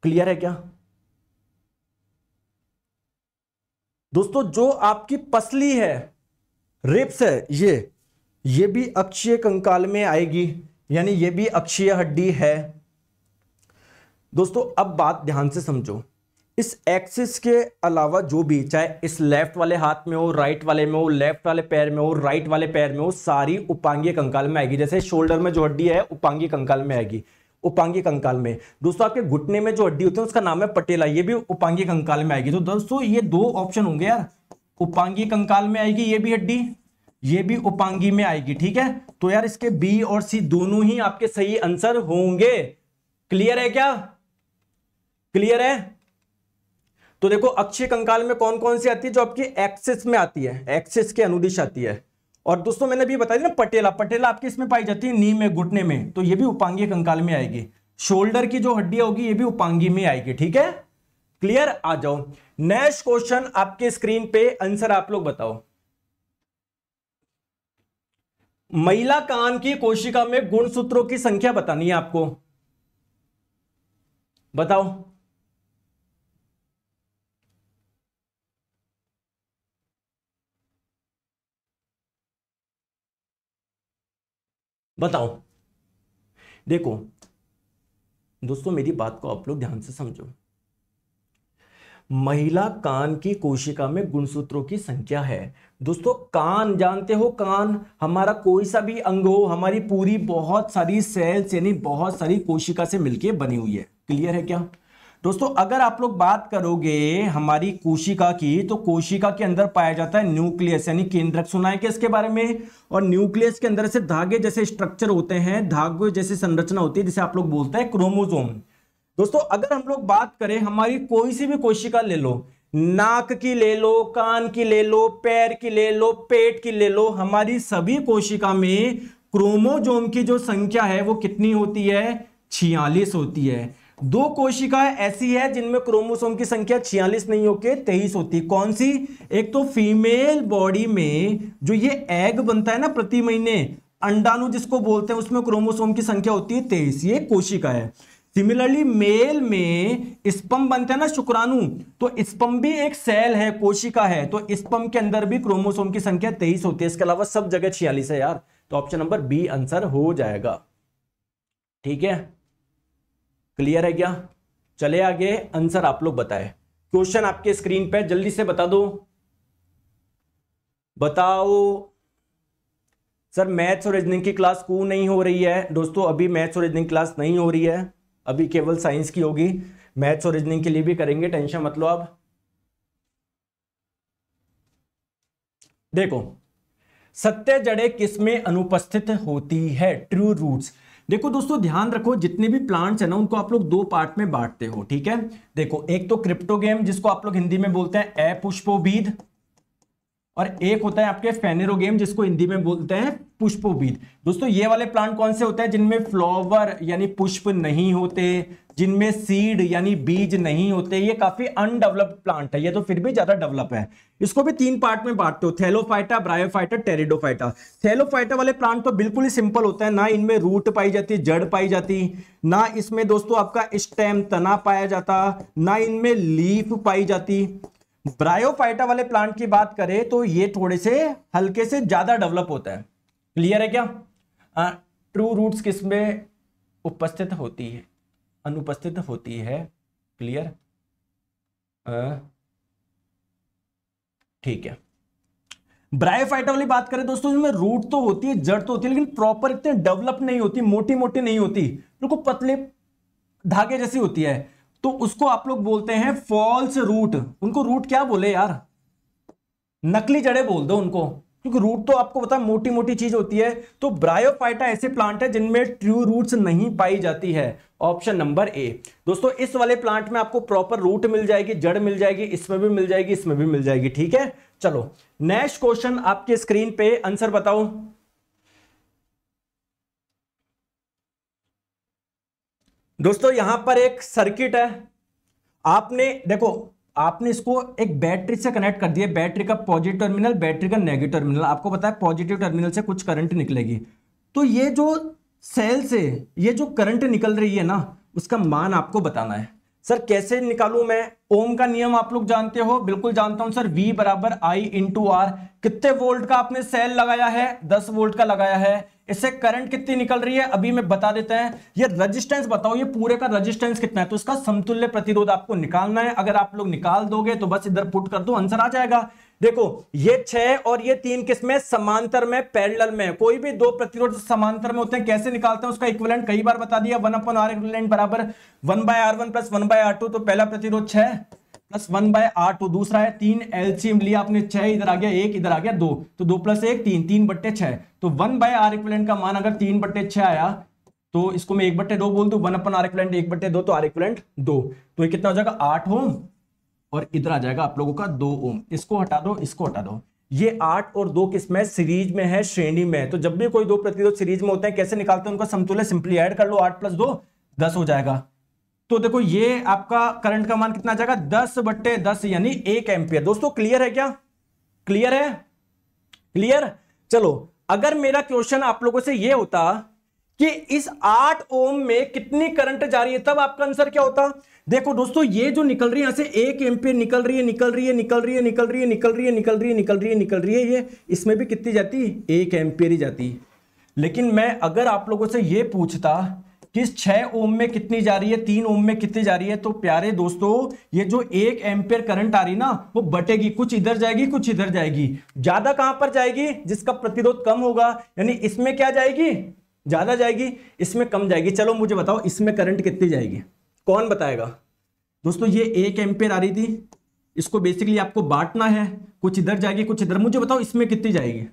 क्लियर है क्या दोस्तों जो आपकी पसली है रिप्स है ये ये भी अक्षीय कंकाल में आएगी यानी ये भी अक्षीय हड्डी है दोस्तों अब बात ध्यान से समझो इस एक्सिस के अलावा जो भी चाहे इस लेफ्ट वाले हाथ में हो राइट वाले में हो लेफ्ट वाले पैर में हो राइट वाले पैर में हो सारी उपांगीय कंकाल में आएगी जैसे शोल्डर में जो हड्डी है उपांगीय कंकाल में आएगी उपांगी कंकाल में दोस्तों आपके घुटने में जो हड्डी होती है उसका नाम है पटेला ये भी उपांगी कंकाल में आएगी तो दोस्तों ये दो ऑप्शन होंगे यार उपांगी कंकाल में आएगी ये भी हड्डी ये भी उपांगी में आएगी ठीक है तो यार इसके बी और सी दोनों ही आपके सही आंसर होंगे क्लियर है क्या क्लियर है तो देखो अक्षय कंकाल में कौन कौन सी आती है जो आपकी एक्सिस में आती है एक्सिस के अनुदिश आती है और दोस्तों मैंने अभी बताया ना पटेला पटेला आपकी इसमें पाई जाती है नीम में घुटने में तो ये भी उपांगी कंकाल में आएगी शोल्डर की जो हड्डियां होगी ये भी उपांगी में आएगी ठीक है क्लियर आ जाओ नेक्स्ट क्वेश्चन आपके स्क्रीन पे आंसर आप लोग बताओ महिला कान की कोशिका में गुणसूत्रों की संख्या बतानी है आपको बताओ बताओ देखो दोस्तों मेरी बात को आप लोग ध्यान से समझो महिला कान की कोशिका में गुणसूत्रों की संख्या है दोस्तों कान जानते हो कान हमारा कोई सा भी अंग हो हमारी पूरी बहुत सारी सेल्स यानी बहुत सारी कोशिका से मिलकर बनी हुई है क्लियर है क्या दोस्तों अगर आप लोग बात करोगे हमारी कोशिका की तो कोशिका के अंदर पाया जाता है न्यूक्लियस यानी केंद्रक सुना है कि इसके बारे में और न्यूक्लियस के अंदर ऐसे धागे जैसे स्ट्रक्चर होते हैं धागे जैसे संरचना होती है जिसे आप लोग बोलते हैं क्रोमोजोम दोस्तों अगर हम लोग बात करें हमारी कोई सी भी कोशिका ले लो नाक की ले लो कान की ले लो पैर की ले लो पेट की ले लो हमारी सभी कोशिका में क्रोमोजोम की जो संख्या है वो कितनी होती है छियालीस होती है दो कोशिकाएं ऐसी है जिनमें क्रोमोसोम की संख्या छियालीस नहीं होके तेईस होती है कौन सी एक तो फीमेल बॉडी में जो ये एग बनता है ना प्रति महीने अंडाणु जिसको बोलते हैं उसमें क्रोमोसोम की संख्या होती है तेईस ये कोशिका है सिमिलरली मेल में स्पम बनता है ना शुक्राणु तो स्पम भी एक सेल है कोशिका है तो स्पम के अंदर भी क्रोमोसोम की संख्या तेईस होती है इसके अलावा सब जगह छियालीस है यार तो ऑप्शन नंबर बी आंसर हो जाएगा ठीक है क्लियर है क्या चले आगे आंसर आप लोग बताए क्वेश्चन आपके स्क्रीन पे जल्दी से बता दो बताओ सर मैथ्स और रीजनिंग की क्लास क्यों नहीं हो रही है दोस्तों अभी मैथ्स और रीजनिंग क्लास नहीं हो रही है अभी केवल साइंस की होगी मैथ्स और रीजनिंग के लिए भी करेंगे टेंशन मत लो आप देखो सत्य जड़े किसमें अनुपस्थित होती है ट्रू रूट्स देखो दोस्तों ध्यान रखो जितने भी प्लांट्स है ना उनको आप लोग दो पार्ट में बांटते हो ठीक है देखो एक तो क्रिप्टो गेम जिसको आप लोग हिंदी में बोलते हैं अपुष्पोबीध और एक होता है आपके फेनेरोगेम जिसको हिंदी में बोलते हैं बीज दोस्तों ये वाले प्लांट कौन से होते हैं जिनमें फ्लावर यानी पुष्प नहीं होते जिनमें सीड यानी बीज नहीं होते ये काफी अनडेवलप्ड प्लांट है ये तो फिर भी ज्यादा डेवलप है इसको भी तीन पार्ट में बांटते हो थैलोफाइटा ब्रायोफाइटा टेरिडोफाइटा थैलोफाइटा वाले प्लांट तो बिल्कुल ही सिंपल होता है ना इनमें रूट पाई जाती जड़ पाई जाती ना इसमें दोस्तों आपका स्टेम तना पाया जाता ना इनमें लीफ पाई जाती ब्रायोफाइटा वाले प्लांट की बात करें तो ये थोड़े से हल्के से ज्यादा डेवलप होता है क्लियर है क्या ट्रू रूट्स किस में उपस्थित होती है अनुपस्थित होती है क्लियर ठीक है ब्रायोफाइटा वाली बात करें दोस्तों इसमें रूट तो होती है जड़ तो होती है लेकिन प्रॉपर इतने डेवलप नहीं होती मोटी मोटी नहीं होती बिल्कुल पतले धागे जैसी होती है तो उसको आप लोग बोलते हैं फॉल्स रूट उनको रूट क्या बोले यार नकली जड़े बोल दो उनको क्योंकि रूट तो आपको पता मोटी मोटी चीज होती है तो ब्रायोफाइटा ऐसे प्लांट है जिनमें ट्रू रूट्स नहीं पाई जाती है ऑप्शन नंबर ए दोस्तों इस वाले प्लांट में आपको प्रॉपर रूट मिल जाएगी जड़ मिल जाएगी इसमें भी मिल जाएगी इसमें भी मिल जाएगी ठीक है चलो नेक्स्ट क्वेश्चन आपके स्क्रीन पे आंसर बताओ दोस्तों यहां पर एक सर्किट है आपने देखो आपने इसको एक बैटरी से कनेक्ट कर दिया बैटरी का पॉजिटिव टर्मिनल बैटरी का नेगेटिव टर्मिनल आपको पता है पॉजिटिव टर्मिनल से कुछ करंट निकलेगी तो ये जो सेल से ये जो करंट निकल रही है ना उसका मान आपको बताना है सर कैसे निकालू मैं ओम का नियम आप लोग जानते हो बिल्कुल जानता हूं सर V बराबर I इंटू आर कितने वोल्ट का आपने सेल लगाया है 10 वोल्ट का लगाया है इससे करंट कितनी निकल रही है अभी मैं बता देते हैं ये रेजिस्टेंस बताओ ये पूरे का रेजिस्टेंस कितना है तो इसका समतुल्य प्रतिरोध आपको निकालना है अगर आप लोग निकाल दोगे तो बस इधर पुट कर दो आंसर आ जाएगा देखो ये छह और ये तीन किसमें समांतर में पैरेलल में कोई भी दो प्रतिरोध समांतर में होते हैं कैसे निकालते हैं उसका इक्विवेलेंट कई बार बता दिया वन अपन आर इक्विवेलेंट बराबर one by R one plus one by R two तो पहला प्रतिरोध छह plus one by R two दूसरा है तीन एलसीएम लिया आपने छह इधर आ गया एक इधर आ गया दो तो दो प्लस एक तीन तीन बट्टे छह तो वन बाय आर इक्विवेलेंट का मान अगर तीन बट्टे छह आया तो इसको मैं एक बट्टे दो बोल दू वन अपन आर इक्विवेलेंट एक बट्टे दो तो आर इक्विवेलेंट दो तो ये कितना हो जाएगा आठ होम और इधर आ जाएगा आप लोगों का दो ओम इसको हटा दो इसको हटा दो ये आठ और दो किस में सीरीज में है श्रेणी में है तो जब भी कोई दो प्रतिरोध सीरीज में होते हैं कैसे निकालते हैं उनका समतुल्य सिंपली ऐड कर लो आठ प्लस दो दस हो जाएगा तो देखो ये आपका करंट का मान कितना आ जाएगा दस बट्टे दस यानी एक एम्पियर दोस्तों क्लियर है क्या क्लियर है क्लियर चलो अगर मेरा क्वेश्चन आप लोगों से यह होता कि इस आठ ओम में कितनी करंट जा रही है तब आपका आंसर क्या होता देखो दोस्तों ये जो निकल रही है यहां से एक एम्पियर निकल रही है निकल रही है निकल रही है निकल रही है निकल रही है निकल रही है निकल रही है निकल रही है ये इसमें भी कितनी जाती एक एम्पियर ही जाती लेकिन मैं अगर आप लोगों से ये पूछता कि छह ओम में कितनी जा रही है तीन ओम में कितनी जा रही है तो प्यारे दोस्तों ये जो एक एम्पेयर करंट आ रही ना वो बटेगी कुछ इधर जाएगी कुछ इधर जाएगी ज्यादा कहां पर जाएगी जिसका प्रतिरोध कम होगा यानी इसमें क्या जाएगी ज्यादा जाएगी इसमें कम जाएगी चलो मुझे बताओ इसमें करंट कितनी जाएगी कौन बताएगा दोस्तों ये एक एम्पेयर आ रही थी इसको बेसिकली आपको बांटना है कुछ इधर जाएगी कुछ इधर मुझे बताओ इसमें कितनी जाएगी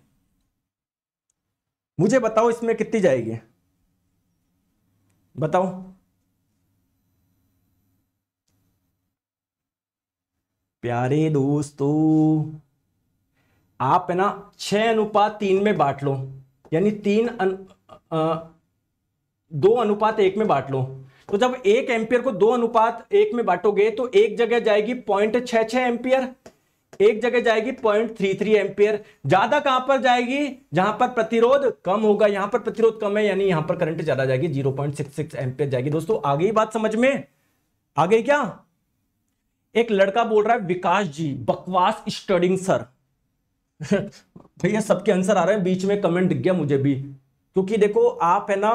मुझे बताओ इसमें कितनी जाएगी बताओ प्यारे दोस्तों आप है ना छह अनुपात तीन में बांट लो यानी तीन अन, आ, दो अनुपात एक में बांट लो तो जब एक एम्पियर को दो अनुपात एक में बांटोगे तो एक जगह जाएगी पॉइंट छह छह एम्पियर एक जगह जाएगी पॉइंट थ्री थ्री एम्पियर ज्यादा कहां पर जाएगी जहां पर प्रतिरोध कम होगा यहां पर प्रतिरोध कम है यानी यहां पर करंट ज्यादा जाएगी zero point six six ampere जाएगी दोस्तों आगे ही बात समझ में आ गई क्या एक लड़का बोल रहा है विकास जी बकवास स्टडिंग सर भैया सबके आंसर आ रहे हैं बीच में कमेंट दिख गया मुझे भी क्योंकि देखो आप है ना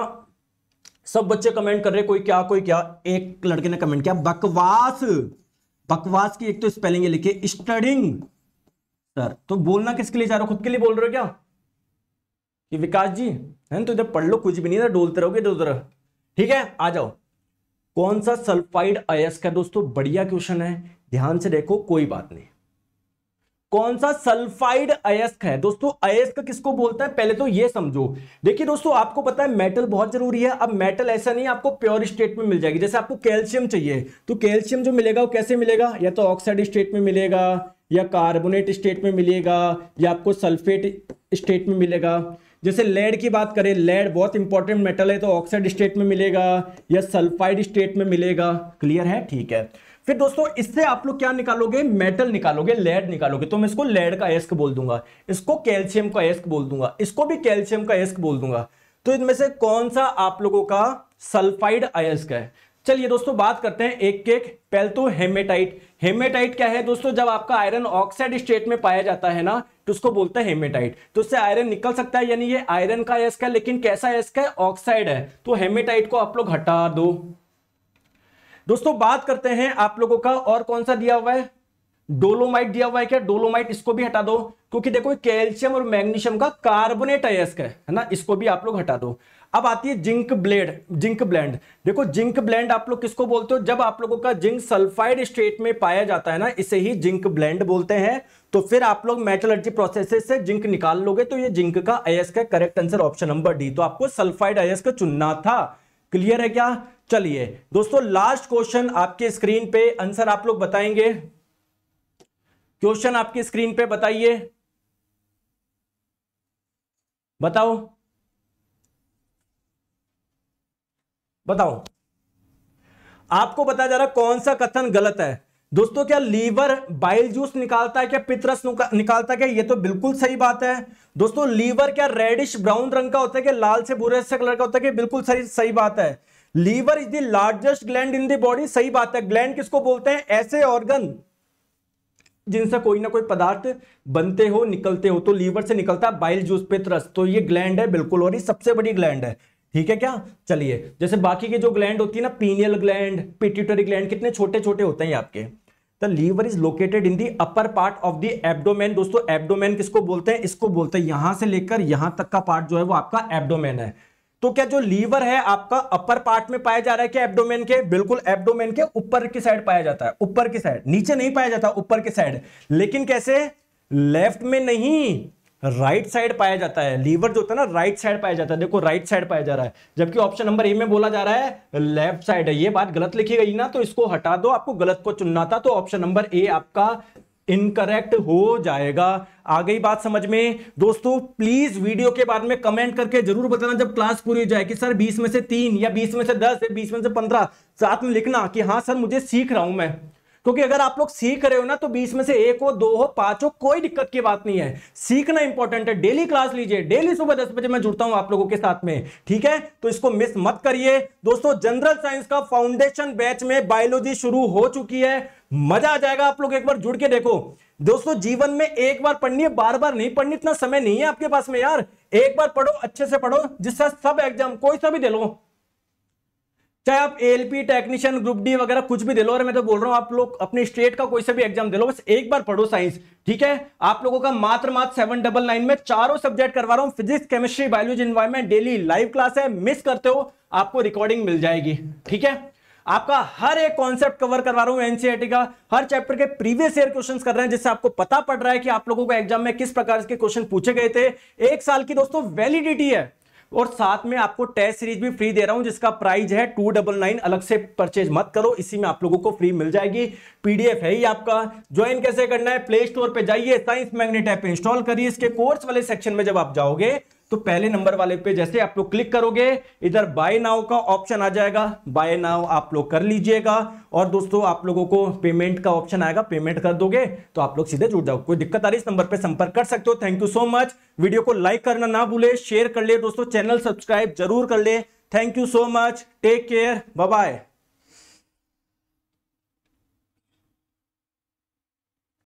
सब बच्चे कमेंट कर रहे कोई क्या कोई क्या एक लड़के ने कमेंट किया बकवास बकवास की एक तो स्पेलिंग लिखी स्टडिंग सर तो बोलना किसके लिए चाह रहे हो खुद के लिए बोल रहे हो क्या कि विकास जी है तो इधर पढ़ लो कुछ भी नहीं इधर डोलते रहोगे इधर उधर ठीक है आ जाओ कौन सा सल्फाइड अयस्क है दोस्तों बढ़िया क्वेश्चन है ध्यान से देखो कोई बात नहीं कौन सा सल्फाइड अयस्क है दोस्तों अयस्क किसको बोलता है पहले तो ये समझो देखिए दोस्तों आपको पता है मेटल बहुत जरूरी है अब मेटल ऐसा नहीं आपको प्योर स्टेट में मिल जाएगी जैसे आपको कैल्शियम चाहिए तो कैल्शियम जो मिलेगा वो कैसे मिलेगा या तो ऑक्साइड स्टेट में मिलेगा या कार्बोनेट स्टेट में मिलेगा या आपको सल्फेट स्टेट में मिलेगा जैसे लेड की बात करें लेड बहुत इंपॉर्टेंट मेटल है तो ऑक्साइड स्टेट में मिलेगा या सल्फाइड स्टेट में मिलेगा क्लियर है ठीक है फिर दोस्तों इससे आप लोग क्या निकालोगे मेटल निकालोगे लेड निकालोगे तो मैं इसको लेड का एस्क बोल दूंगा इसको कैल्शियम का एस्क बोल दूंगा इसको भी कैल्शियम का एस्क बोल दूंगा तो इनमें से कौन सा आप लोगों का सल्फाइड अयस्क है चलिए दोस्तों बात करते हैं एक एक पहले तो हेमेटाइट हेमेटाइट क्या है दोस्तों जब आपका आयरन ऑक्साइड स्टेट में पाया जाता है ना तो उसको बोलते हैं हेमेटाइट तो इससे आयरन निकल सकता है यानी ये आयरन का एस्क है लेकिन कैसा एस्क है ऑक्साइड है तो हेमेटाइट को आप लोग हटा दो दोस्तों बात करते हैं आप लोगों का और कौन सा दिया हुआ है डोलोमाइट दिया हुआ है क्या डोलोमाइट इसको भी हटा दो क्योंकि देखो कैल्शियम और मैग्नीशियम का कार्बोनेट है है ना इसको भी आप लोग हटा दो अब आती है जिंक ब्लेड जिंक ब्लेंड देखो जिंक ब्लेंड आप लोग किसको बोलते हो जब आप लोगों का जिंक सल्फाइड स्टेट में पाया जाता है ना इसे ही जिंक ब्लेंड बोलते हैं तो फिर आप लोग मेटलर्जी प्रोसेस से जिंक निकाल लोगे तो ये जिंक का अयस्क है correct answer option number D तो आपको सल्फाइड अयस्क चुनना था क्लियर है क्या चलिए दोस्तों लास्ट क्वेश्चन आपके स्क्रीन पे आंसर आप लोग बताएंगे क्वेश्चन आपकी स्क्रीन पे बताइए बताओ बताओ आपको बताया जा रहा कौन सा कथन गलत है दोस्तों क्या लीवर बाइल जूस निकालता है क्या पितरस निकालता है क्या ये तो बिल्कुल सही बात है दोस्तों लीवर क्या रेडिश ब्राउन रंग का होता है क्या लाल से भूरे से कलर का होता है क्या बिल्कुल सही सही बात है liver is the largest gland in the body सही बात है ग्लैंड किसको बोलते हैं ऐसे ऑर्गन जिनसे कोई ना कोई पदार्थ बनते हो निकलते हो तो लीवर से निकलता है बाइल जूस त्रस तो ये ग्लैंड है बिल्कुल और ये सबसे बड़ी ग्लैंड है ठीक है क्या चलिए जैसे बाकी की जो ग्लैंड होती है ना पीनियल ग्लैंड पिट्यूटरी ग्लैंड कितने छोटे छोटे होते हैं आपके the liver is located in the upper part of the abdomen दोस्तों एब्डोमेन किसको बोलते हैं इसको बोलते हैं यहां से लेकर यहां तक का पार्ट जो है वो आपका एब्डोमेन है तो क्या जो लीवर है आपका अपर पार्ट में पाया जा रहा है कि एब्डोमेन के बिल्कुल एब्डोमेन के ऊपर की साइड पाया जाता है ऊपर की साइड नीचे नहीं पाया जाता ऊपर की साइड लेकिन कैसे लेफ्ट में नहीं राइट right साइड पाया जाता है लीवर जो होता है ना राइट right साइड पाया जाता है देखो राइट right साइड पाया जा रहा है जबकि ऑप्शन नंबर ए में बोला जा रहा है लेफ्ट साइड है ये बात गलत लिखी गई ना तो इसको हटा दो आपको गलत को चुनना था तो ऑप्शन नंबर ए आपका इनकरेक्ट हो जाएगा आ गई बात समझ में दोस्तों प्लीज वीडियो के बाद में कमेंट करके जरूर बताना जब क्लास पूरी हो जाएगी सर 20 में से तीन या 20 में से दस या 20 में से पंद्रह साथ में लिखना कि हाँ सर मुझे सीख रहा हूं मैं क्योंकि अगर आप लोग सीख रहे हो ना तो बीस में से एक हो दो हो पांच हो कोई दिक्कत की बात नहीं है सीखना इंपॉर्टेंट है डेली क्लास लीजिए डेली सुबह दस बजे मैं जुड़ता हूं आप लोगों के साथ में ठीक है तो इसको मिस मत करिए दोस्तों जनरल साइंस का फाउंडेशन बैच में बायोलॉजी शुरू हो चुकी है मजा आ जाएगा आप लोग एक बार जुड़ के देखो दोस्तों जीवन में एक बार पढ़नी है बार बार नहीं पढ़नी इतना समय नहीं है आपके पास में यार एक बार पढ़ो अच्छे से पढ़ो जिससे सब एग्जाम कोई सा भी दे लो चाहे आप एलपी टेक्नीशियन ग्रुप डी वगैरह कुछ भी दे लो और मैं तो बोल रहा हूँ आप लोग अपने स्टेट का कोई सा भी एग्जाम दे लो बस एक बार पढ़ो साइंस ठीक है आप लोगों का मात्र मात्र सेवन डबल नाइन में चारों सब्जेक्ट करवा रहा हूँ physics chemistry biology environment daily live class है मिस करते हो आपको रिकॉर्डिंग मिल जाएगी ठीक है आपका हर एक कॉन्सेप्ट कवर करवा रहा हूं एनसीआरटी e का हर चैप्टर के प्रीवियस ईयर क्वेश्चंस कर रहे हैं जिससे आपको पता पड़ रहा है कि आप लोगों को एग्जाम में किस प्रकार के क्वेश्चन पूछे गए थे एक साल की दोस्तों वैलिडिटी है और साथ में आपको टेस्ट सीरीज भी फ्री दे रहा हूं जिसका प्राइस है टू डबल नाइन अलग से परचेज मत करो इसी में आप लोगों को फ्री मिल जाएगी पीडीएफ है ही आपका ज्वाइन कैसे करना है प्ले स्टोर पर जाइए साइंस मैग्नेट ऐप इंस्टॉल करिए इसके कोर्स वाले सेक्शन में जब आप जाओगे तो पहले नंबर वाले पे जैसे आप लोग क्लिक करोगे इधर बाय नाव का ऑप्शन आ जाएगा बाय नाव आप लोग कर लीजिएगा और दोस्तों आप लोगों को पेमेंट का ऑप्शन आएगा पेमेंट कर दोगे तो आप लोग सीधे जुड़ जाओ कोई दिक्कत आ रही इस नंबर पर संपर्क कर सकते हो thank you so much video को लाइक करना ना भूले शेयर कर ले दोस्तों चैनल सब्सक्राइब जरूर कर ले thank you so much take care bye